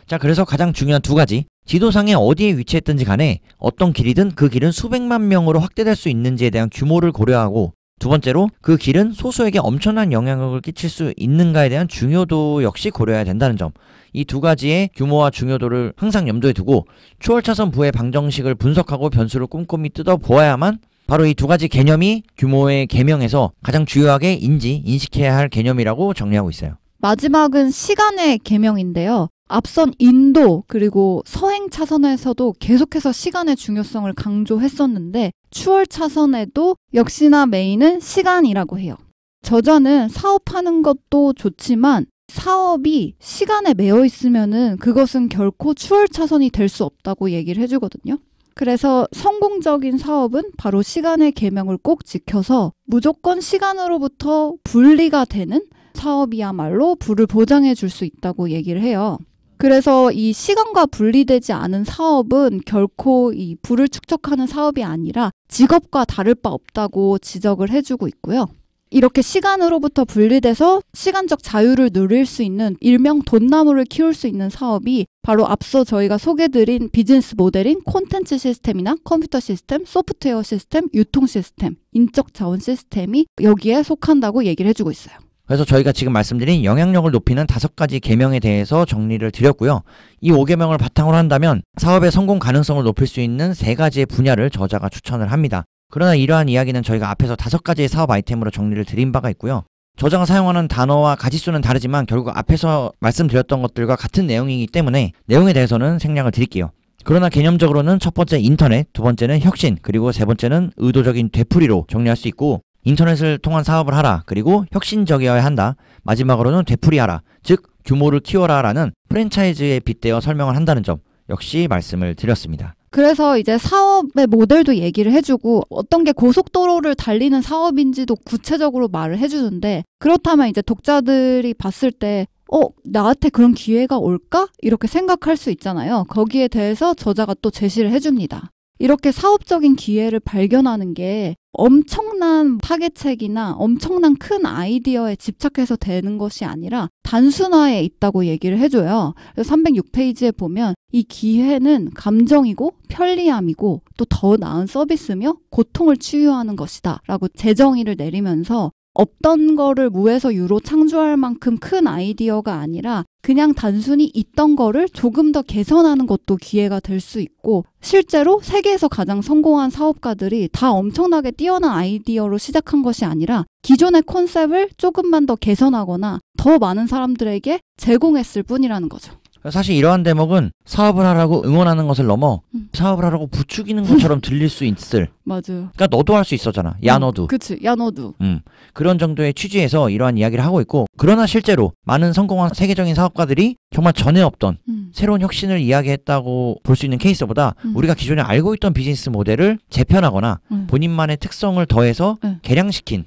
자, 그래서 가장 중요한 두 가지. 지도상에 어디에 위치했든지 간에 어떤 길이든 그 길은 수백만 명으로 확대될 수 있는지에 대한 규모를 고려하고 두 번째로 그 길은 소수에게 엄청난 영향력을 끼칠 수 있는가에 대한 중요도 역시 고려해야 된다는 점. 이 두 가지의 규모와 중요도를 항상 염두에 두고 초월차선 부의 방정식을 분석하고 변수를 꼼꼼히 뜯어 보아야만 바로 이 두 가지 개념이 규모의 개명에서 가장 주요하게 인지, 인식해야 할 개념이라고 정리하고 있어요. 마지막은 시간의 개명인데요. 앞선 인도 그리고 서행 차선에서도 계속해서 시간의 중요성을 강조했었는데 추월 차선에도 역시나 메인은 시간이라고 해요. 저자는 사업하는 것도 좋지만 사업이 시간에 매여 있으면은 그것은 결코 추월 차선이 될 수 없다고 얘기를 해주거든요. 그래서 성공적인 사업은 바로 시간의 계명을 꼭 지켜서 무조건 시간으로부터 분리가 되는 사업이야말로 불을 보장해 줄 수 있다고 얘기를 해요. 그래서 이 시간과 분리되지 않은 사업은 결코 이 부를 축적하는 사업이 아니라 직업과 다를 바 없다고 지적을 해주고 있고요. 이렇게 시간으로부터 분리돼서 시간적 자유를 누릴 수 있는 일명 돈나무를 키울 수 있는 사업이 바로 앞서 저희가 소개드린 비즈니스 모델인 콘텐츠 시스템이나 컴퓨터 시스템, 소프트웨어 시스템, 유통 시스템, 인적 자원 시스템이 여기에 속한다고 얘기를 해주고 있어요. 그래서 저희가 지금 말씀드린 영향력을 높이는 다섯 가지 개명에 대해서 정리를 드렸고요. 이 5개명을 바탕으로 한다면 사업의 성공 가능성을 높일 수 있는 세 가지의 분야를 저자가 추천을 합니다. 그러나 이러한 이야기는 저희가 앞에서 다섯 가지의 사업 아이템으로 정리를 드린 바가 있고요. 저자가 사용하는 단어와 가지수는 다르지만 결국 앞에서 말씀드렸던 것들과 같은 내용이기 때문에 내용에 대해서는 생략을 드릴게요. 그러나 개념적으로는 첫 번째 인터넷, 두 번째는 혁신, 그리고 세 번째는 의도적인 되풀이로 정리할 수 있고 인터넷을 통한 사업을 하라. 그리고 혁신적이어야 한다. 마지막으로는 되풀이하라. 즉 규모를 키워라 라는 프랜차이즈에 빗대어 설명을 한다는 점 역시 말씀을 드렸습니다. 그래서 이제 사업의 모델도 얘기를 해주고 어떤 게 고속도로를 달리는 사업인지도 구체적으로 말을 해주는데 그렇다면 이제 독자들이 봤을 때 어, 나한테 그런 기회가 올까? 이렇게 생각할 수 있잖아요. 거기에 대해서 저자가 또 제시를 해줍니다. 이렇게 사업적인 기회를 발견하는 게 엄청난 파괴책이나 엄청난 큰 아이디어에 집착해서 되는 것이 아니라 단순화에 있다고 얘기를 해줘요. 306페이지에 보면 이 기회는 감정이고 편리함이고 또 더 나은 서비스며 고통을 치유하는 것이다 라고 재정의를 내리면서 없던 거를 무에서 유로 창조할 만큼 큰 아이디어가 아니라 그냥 단순히 있던 거를 조금 더 개선하는 것도 기회가 될 수 있고 실제로 세계에서 가장 성공한 사업가들이 다 엄청나게 뛰어난 아이디어로 시작한 것이 아니라 기존의 컨셉을 조금만 더 개선하거나 더 많은 사람들에게 제공했을 뿐이라는 거죠. 사실 이러한 대목은 사업을 하라고 응원하는 것을 넘어 음. 사업을 하라고 부추기는 것처럼 [laughs] 들릴 수 있을. 맞아 그러니까 너도 할 수 있었잖아. 야 음. 너도. 그치. 야 너도. 음. 그런 정도의 취지에서 이러한 이야기를 하고 있고 그러나 실제로 많은 성공한 세계적인 사업가들이 정말 전에 없던 음. 새로운 혁신을 이야기했다고 볼 수 있는 케이스보다 음. 우리가 기존에 알고 있던 비즈니스 모델을 재편하거나 음. 본인만의 특성을 더해서 음. 개량시킨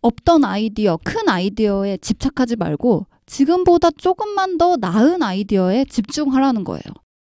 없던 아이디어, 큰 아이디어에 집착하지 말고 지금보다 조금만 더 나은 아이디어에 집중하라는 거예요.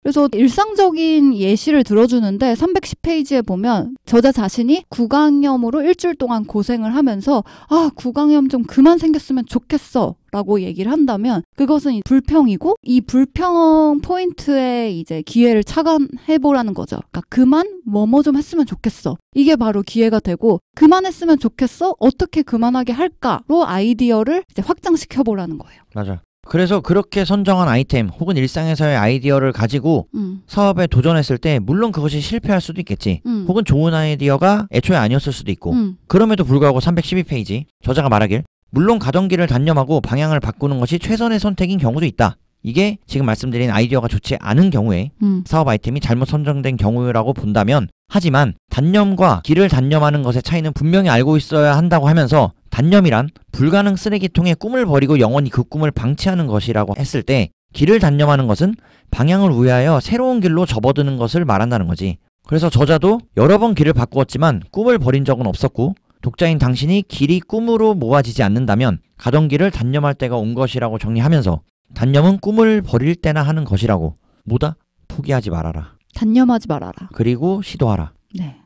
그래서 일상적인 예시를 들어주는데 310페이지에 보면 저자 자신이 구강염으로 일주일 동안 고생을 하면서 아, 구강염 좀 그만 생겼으면 좋겠어. 라고 얘기를 한다면 그것은 불평이고 이 불평 포인트에 이제 기회를 차감해보라는 거죠. 그러니까 그만 뭐뭐 좀 했으면 좋겠어. 이게 바로 기회가 되고 그만했으면 좋겠어. 어떻게 그만하게 할까로 아이디어를 이제 확장시켜보라는 거예요. 맞아. 그래서 그렇게 선정한 아이템 혹은 일상에서의 아이디어를 가지고 음. 사업에 도전했을 때 물론 그것이 실패할 수도 있겠지 음. 혹은 좋은 아이디어가 애초에 아니었을 수도 있고 음. 그럼에도 불구하고 312페이지 저자가 말하길 물론 가정기를 단념하고 방향을 바꾸는 것이 최선의 선택인 경우도 있다 이게 지금 말씀드린 아이디어가 좋지 않은 경우에 음. 사업 아이템이 잘못 선정된 경우라고 본다면 하지만 단념과 길을 단념하는 것의 차이는 분명히 알고 있어야 한다고 하면서 단념이란 불가능 쓰레기통에 꿈을 버리고 영원히 그 꿈을 방치하는 것이라고 했을 때 길을 단념하는 것은 방향을 우회하여 새로운 길로 접어드는 것을 말한다는 거지. 그래서 저자도 여러 번 길을 바꾸었지만 꿈을 버린 적은 없었고 독자인 당신이 길이 꿈으로 모아지지 않는다면 가던 길을 단념할 때가 온 것이라고 정리하면서 단념은 꿈을 버릴 때나 하는 것이라고 뭐다? 포기하지 말아라. 단념하지 말아라. 그리고 시도하라. 네.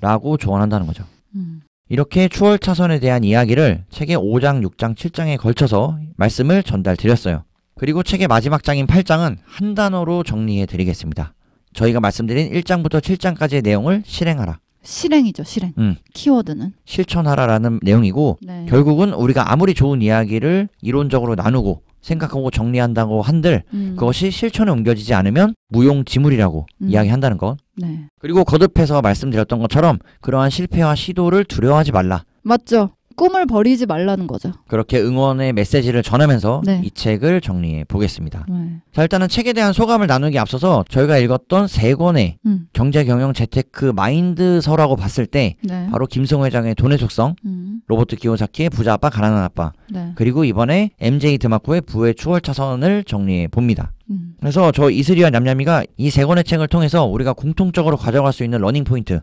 라고 조언한다는 거죠. 음. 이렇게 추월 차선에 대한 이야기를 책의 5장, 6장, 7장에 걸쳐서 말씀을 전달 드렸어요. 그리고 책의 마지막 장인 8장은 한 단어로 정리해 드리겠습니다. 저희가 말씀드린 1장부터 7장까지의 내용을 실행하라. 실행이죠, 실행. 음. 키워드는 실천하라라는 내용이고 네. 결국은 우리가 아무리 좋은 이야기를 이론적으로 나누고 생각하고 정리한다고 한들 음. 그것이 실천에 옮겨지지 않으면 무용지물이라고 음. 이야기한다는 것. 네. 그리고 거듭해서 말씀드렸던 것처럼 그러한 실패와 시도를 두려워하지 말라. 맞죠. 꿈을 버리지 말라는 거죠. 그렇게 응원의 메시지를 전하면서 네. 이 책을 정리해 보겠습니다. 네. 자, 일단은 책에 대한 소감을 나누기 앞서서 저희가 읽었던 세 권의 음. 경제 경영 재테크 마인드서라고 봤을 때 네. 바로 김성 회장의 돈의 속성, 음. 로버트 기요사키의 부자 아빠 가난한 아빠, 네. 그리고 이번에 MJ 드마코의 부의 추월 차선을 정리해 봅니다. 음. 그래서 저 이슬이와 냠냠이가 이 세 권의 책을 통해서 우리가 공통적으로 가져갈 수 있는 러닝 포인트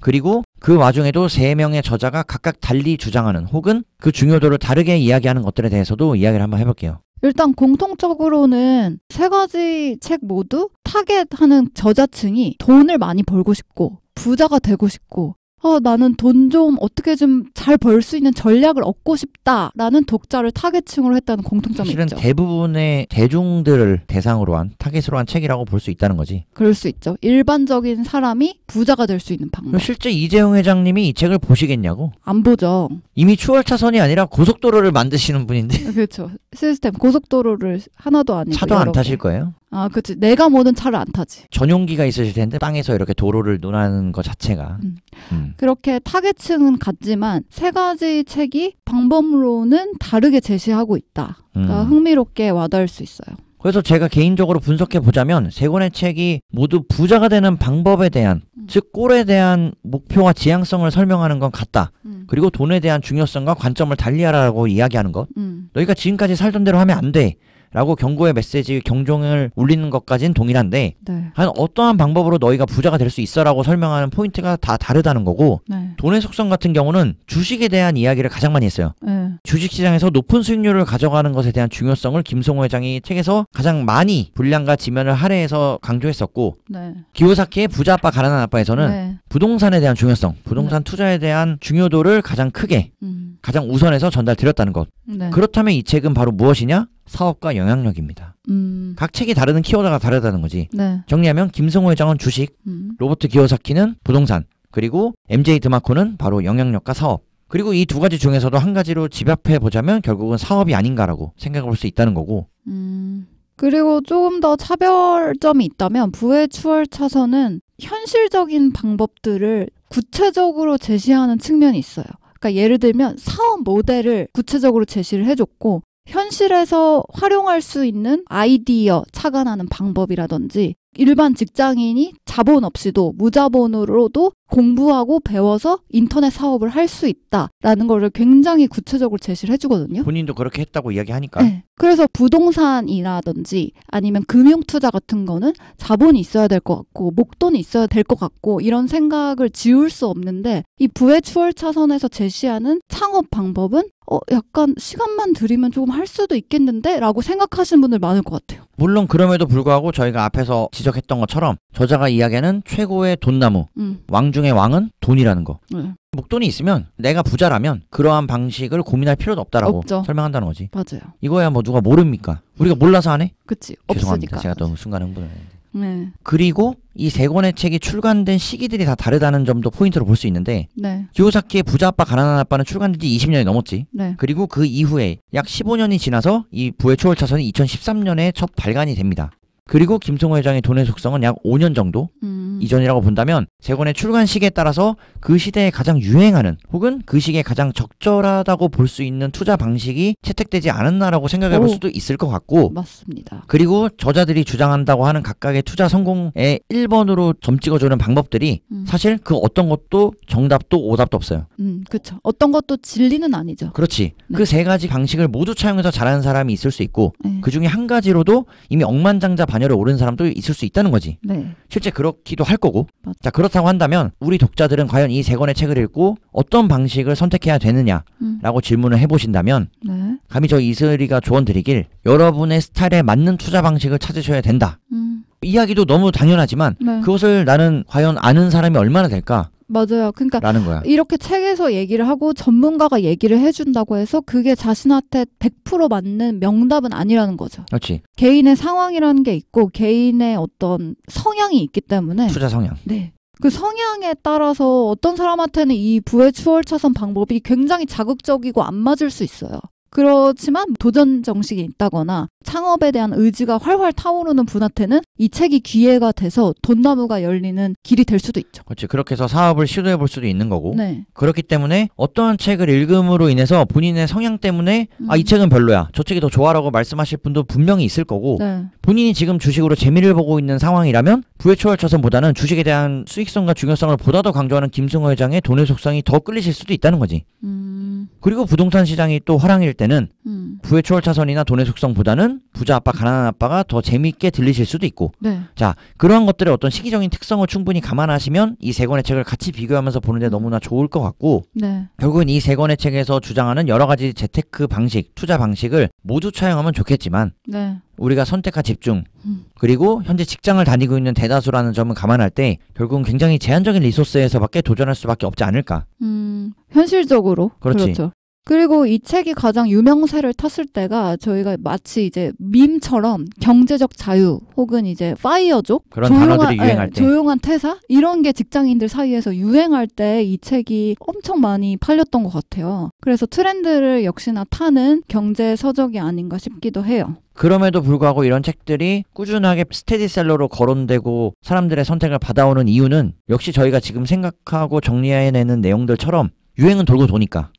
그리고 그 와중에도 세 명의 저자가 각각 달리 주장하는 혹은 그 중요도를 다르게 이야기하는 것들에 대해서도 이야기를 한번 해볼게요. 일단 공통적으로는 세 가지 책 모두 타겟하는 저자층이 돈을 많이 벌고 싶고 부자가 되고 싶고 어, 나는 돈 좀 어떻게 좀 잘 벌 수 있는 전략을 얻고 싶다라는 독자를 타겟층으로 했다는 공통점이 사실은 있죠. 대부분의 대중들을 대상으로 한 타겟으로 한 책이라고 볼 수 있다는 거지. 그럴 수 있죠. 일반적인 사람이 부자가 될 수 있는 방법. 실제 이재용 회장님이 이 책을 보시겠냐고? 안 보죠. 이미 추월차선이 아니라 고속도로를 만드시는 분인데. [laughs] 그렇죠. 시스템 고속도로를 하나도 아니고 차도 안 타실 거예요? 아, 그치. 내가 모든 차를 안 타지. 전용기가 있으실 텐데 땅에서 이렇게 도로를 논하는 것 자체가. 음. 음. 그렇게 타겟층은 같지만 세 가지 책이 방법론은 다르게 제시하고 있다. 그러니까 음. 흥미롭게 와닿을 수 있어요. 그래서 제가 개인적으로 분석해 보자면 세 권의 책이 모두 부자가 되는 방법에 대한 음. 즉 꼴에 대한 목표와 지향성을 설명하는 건 같다. 음. 그리고 돈에 대한 중요성과 관점을 달리하라고 이야기하는 것. 음. 너희가 지금까지 살던 대로 하면 안 돼. 라고 경고의 메시지 경종을 울리는 것까진 동일한데 네. 한 어떠한 방법으로 너희가 부자가 될 수 있어라고 설명하는 포인트가 다 다르다는 거고 네. 돈의 속성 같은 경우는 주식에 대한 이야기를 가장 많이 했어요. 네. 주식시장에서 높은 수익률을 가져가는 것에 대한 중요성을 김성호 회장이 책에서 가장 많이 분량과 지면을 할애해서 강조했었고 네. 기요사키의 부자 아빠 가난한 아빠에서는 네. 부동산에 대한 중요성 부동산 네. 투자에 대한 중요도를 가장 크게 음. 가장 우선해서 전달드렸다는 것. 네. 그렇다면 이 책은 바로 무엇이냐? 사업과 영향력입니다. 음. 각 책이 다르는 키워드가 다르다는 거지. 네. 정리하면 김승호 회장은 주식, 음. 로버트 기요사키는 부동산, 그리고 MJ 드마코는 바로 영향력과 사업. 그리고 이 두 가지 중에서도 한 가지로 집합해 보자면 결국은 사업이 아닌가라고 생각해 볼수 있다는 거고. 음. 그리고 조금 더 차별점이 있다면 부의 추월 차선은 현실적인 방법들을 구체적으로 제시하는 측면이 있어요. 그러니까 예를 들면 사업 모델을 구체적으로 제시를 해줬고 현실에서 활용할 수 있는 아이디어 착안하는 방법이라든지 일반 직장인이 자본 없이도 무자본으로도 공부하고 배워서 인터넷 사업을 할 수 있다라는 거를 굉장히 구체적으로 제시를 해주거든요. 본인도 그렇게 했다고 이야기하니까. 네. 그래서 부동산이라든지 아니면 금융 투자 같은 거는 자본이 있어야 될 것 같고 목돈이 있어야 될 것 같고 이런 생각을 지울 수 없는데 이 부의 추월 차선에서 제시하는 창업 방법은 어 약간 시간만 들이면 조금 할 수도 있겠는데라고 생각하시는 분들 많을 것 같아요. 물론 그럼에도 불구하고 저희가 앞에서 지적했던 것처럼 저자가 이야기하는 최고의 돈나무 음. 왕 중의 왕은 돈이라는 거 네. 목돈이 있으면 내가 부자라면 그러한 방식을 고민할 필요는 없다라고 없죠. 설명한다는 거지 맞아요 이거야 뭐 누가 모릅니까 우리가 몰라서 안 해? 그치 죄송합니다 없으니까. 제가 또 순간 흥분을 했는데 네. 그리고 이 세 권의 책이 출간된 시기들이 다 다르다는 점도 포인트로 볼 수 있는데 네. 기요사키의 부자 아빠 가난한 아빠는 출간된 지 20년이 넘었지. 네. 그리고 그 이후에 약 15년이 지나서 이 부의 초월 차선이 2013년에 첫 발간이 됩니다. 그리고 김성호 회장의 돈의 속성은 약 5년 정도 음. 이전이라고 본다면 재건의 출간 시기에 따라서 그 시대에 가장 유행하는 혹은 그 시기에 가장 적절하다고 볼 수 있는 투자 방식이 채택되지 않았나라고 생각해 볼 수도 있을 것 같고 맞습니다. 그리고 저자들이 주장한다고 하는 각각의 투자 성공의 1번으로 점 찍어주는 방법들이 음. 사실 그 어떤 것도 정답도 오답도 없어요. 음, 그렇죠. 어떤 것도 진리는 아니죠. 그렇지. 네. 그세 가지 방식을 모두 차용해서 잘하는 사람이 있을 수 있고 네. 그 중에 한 가지로도 이미 억만장자 반 반열를 오른 사람도 있을 수 있다는 거지. 네. 실제 그렇기도 할 거고. 맞죠. 자, 그렇다고 한다면 우리 독자들은 과연 이 세 권의 책을 읽고 어떤 방식을 선택해야 되느냐라고 음. 질문을 해보신다면 네. 감히 저 이슬이가 조언드리길 여러분의 스타일에 맞는 투자 방식을 찾으셔야 된다. 음. 이야기도 너무 당연하지만 네. 그것을 나는 과연 아는 사람이 얼마나 될까? 맞아요. 그러니까 라는 거야. 이렇게 책에서 얘기를 하고 전문가가 얘기를 해준다고 해서 그게 자신한테 100% 맞는 명답은 아니라는 거죠. 그렇지. 개인의 상황이라는 게 있고 개인의 어떤 성향이 있기 때문에 투자 성향. 네. 그 성향에 따라서 어떤 사람한테는 이 부의 추월차선 방법이 굉장히 자극적이고 안 맞을 수 있어요. 그렇지만 도전 정식이 있다거나 창업에 대한 의지가 활활 타오르는 분한테는 이 책이 기회가 돼서 돈나무가 열리는 길이 될 수도 있죠. 그렇지. 그렇게 해서 사업을 시도해 볼 수도 있는 거고. 네. 그렇기 때문에 어떠한 책을 읽음으로 인해서 본인의 성향 때문에 아, 음. 아이 책은 별로야. 저 책이 더 좋아라고 말씀하실 분도 분명히 있을 거고. 네. 본인이 지금 주식으로 재미를 보고 있는 상황이라면 부의초월처선보다는 주식에 대한 수익성과 중요성을 보다 더 강조하는 김승호 회장의 돈의 속성이 더 끌리실 수도 있다는 거지. 음. 그리고 부동산 시장이 또 화랑일 때는 음. 부의 초월차선이나 돈의 속성보다는 부자 아빠 가난한 아빠가 더 재미있게 들리실 수도 있고 네. 자 그러한 것들의 어떤 시기적인 특성을 충분히 감안하시면 이 세 권의 책을 같이 비교하면서 보는데 음. 너무나 좋을 것 같고 네. 결국은 이 세 권의 책에서 주장하는 여러 가지 재테크 방식 투자 방식을 모두 차용하면 좋겠지만 네. 우리가 선택과 집중 음. 그리고 현재 직장을 다니고 있는 대다수라는 점을 감안할 때 결국은 굉장히 제한적인 리소스에서밖에 도전할 수밖에 없지 않을까. 음, 현실적으로 그렇지. 그렇죠. 그리고 이 책이 가장 유명세를 탔을 때가 저희가 마치 이제 밈처럼 음. 경제적 자유 혹은 이제 파이어족 조용한, 네, 조용한 퇴사 이런 게 직장인들 사이에서 유행할 때 이 책이 엄청 많이 팔렸던 것 같아요. 그래서 트렌드를 역시나 타는 경제 서적이 아닌가 싶기도 해요. 그럼에도 불구하고 이런 책들이 꾸준하게 스테디셀러로 거론되고 사람들의 선택을 받아오는 이유는 역시 저희가 지금 생각하고 정리해내는 내용들처럼 유행은 돌고 도니까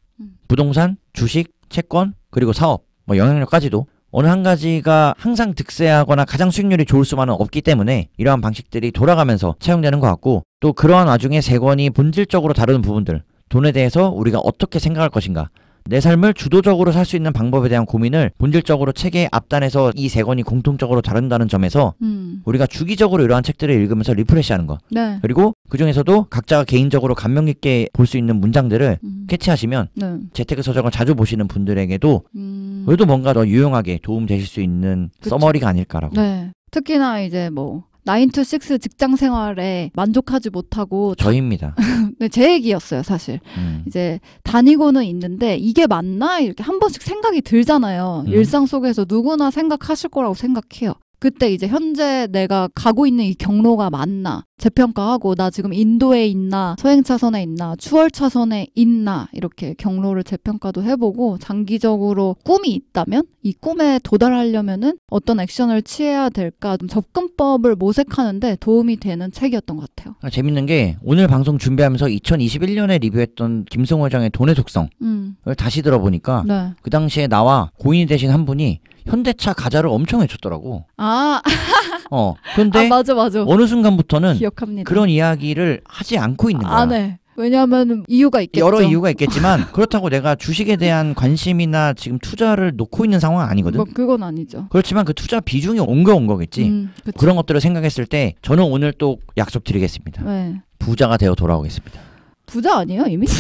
부동산, 주식, 채권, 그리고 사업, 뭐 영향력까지도 어느 한 가지가 항상 득세하거나 가장 수익률이 좋을 수만은 없기 때문에 이러한 방식들이 돌아가면서 사용되는 것 같고 또 그러한 와중에 세권이 본질적으로 다루는 부분들 돈에 대해서 우리가 어떻게 생각할 것인가 내 삶을 주도적으로 살 수 있는 방법에 대한 고민을 본질적으로 책의 앞단에서 이 세 권이 공통적으로 다룬다는 점에서 음. 우리가 주기적으로 이러한 책들을 읽으면서 리프레시하는 것 네. 그리고 그 중에서도 각자가 개인적으로 감명 깊게 볼 수 있는 문장들을 음. 캐치하시면 네. 재테크 서적을 자주 보시는 분들에게도 음. 그래도 뭔가 더 유용하게 도움 되실 수 있는 그쵸. 서머리가 아닐까라고. 네. 특히나 이제 뭐 9to6 직장 생활에 만족하지 못하고 저입니다. [laughs] 네, 제 얘기였어요, 사실. 음. 이제 다니고는 있는데 이게 맞나? 이렇게 한 번씩 생각이 들잖아요. 음. 일상 속에서 누구나 생각하실 거라고 생각해요. 그때 이제 현재 내가 가고 있는 이 경로가 맞나 재평가하고 나 지금 인도에 있나 소행차선에 있나 추월차선에 있나 이렇게 경로를 재평가도 해보고 장기적으로 꿈이 있다면 이 꿈에 도달하려면은 어떤 액션을 취해야 될까 좀 접근법을 모색하는데 도움이 되는 책이었던 것 같아요. 아, 재밌는 게 오늘 방송 준비하면서 2021년에 리뷰했던 김승호 장의 돈의 속성을 음. 다시 들어보니까 네. 그 당시에 나와 고인이 되신 한 분이 현대차 가자를 엄청 해줬더라고. 아. [laughs] 어. 근데 아, 맞아 맞아. 어느 순간부터는 기억합니다. 그런 이야기를 하지 않고 있는 아, 거야. 아, 네. 왜냐하면 이유가 있겠죠. 여러 이유가 있겠지만 [laughs] 그렇다고 내가 주식에 대한 관심이나 지금 투자를 놓고 있는 상황 아니거든. 뭐 그건 아니죠. 그렇지만 그 투자 비중이 옮겨온 거겠지. 음, 그런 것들을 생각했을 때 저는 오늘 또 약속드리겠습니다. 네. 부자가 되어 돌아오겠습니다. 부자 아니에요 이미? [laughs]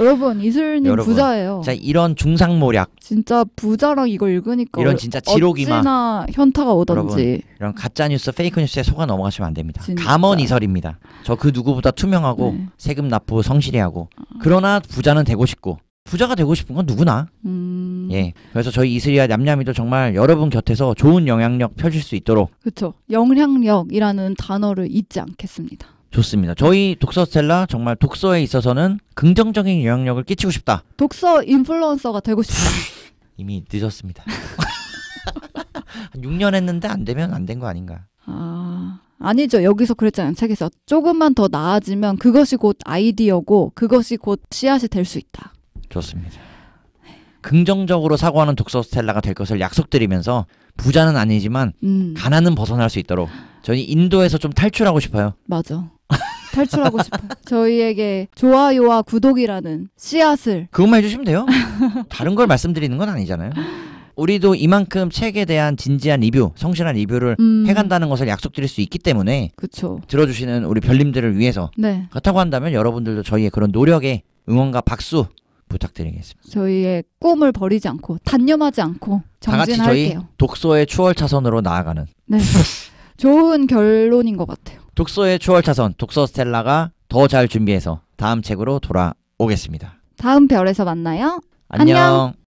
여러분 이슬님 여 부자예요. 자 이런 중상모략. 진짜 부자랑 이걸 읽으니까 이런 진짜 지록이만 어찌나 현타가 오던지. 여러분, 이런 가짜 뉴스, 페이크 뉴스에 속아 넘어가시면 안 됩니다. 감언 이설입니다. 저 그 누구보다 투명하고 네. 세금 납부 성실히 하고 아. 그러나 부자는 되고 싶고 부자가 되고 싶은 건 누구나. 음... 예. 그래서 저희 이슬이와 냠냠이도 정말 여러분 곁에서 좋은 영향력 펼칠 수 있도록. 그렇죠. 영향력이라는 단어를 잊지 않겠습니다. 좋습니다. 저희 독서 스텔라 정말 독서에 있어서는 긍정적인 영향력을 끼치고 싶다. 독서 인플루언서가 되고 싶다. [laughs] 이미 늦었습니다. 한 6년 [laughs] 했는데 안 되면 안 된 거 아닌가. 아, 아니죠. 여기서 그랬잖아요. 책에서 조금만 더 나아지면 그것이 곧 아이디어고 그것이 곧 씨앗이 될 수 있다. 좋습니다. 긍정적으로 사고하는 독서 스텔라가 될 것을 약속드리면서 부자는 아니지만 음. 가난은 벗어날 수 있도록 저희 인도에서 좀 탈출하고 싶어요. 맞아. 탈출하고 싶어요. 저희에게 좋아요와 구독이라는 씨앗을 그것만 해주시면 돼요. 다른 걸 말씀드리는 건 아니잖아요. 우리도 이만큼 책에 대한 진지한 리뷰, 성실한 리뷰를 음. 해간다는 것을 약속드릴 수 있기 때문에 그쵸. 들어주시는 우리 별님들을 위해서 네. 그렇다고 한다면 여러분들도 저희의 그런 노력에 응원과 박수 부탁드리겠습니다. 저희의 꿈을 버리지 않고 단념하지 않고 정진할게요. 다 같이 저희 독서의 추월 차선으로 나아가는 네. 좋은 결론인 것 같아요. 독서의 추월차선 독서 스텔라가 더 잘 준비해서 다음 책으로 돌아오겠습니다. 다음 별에서 만나요. 안녕. 안녕.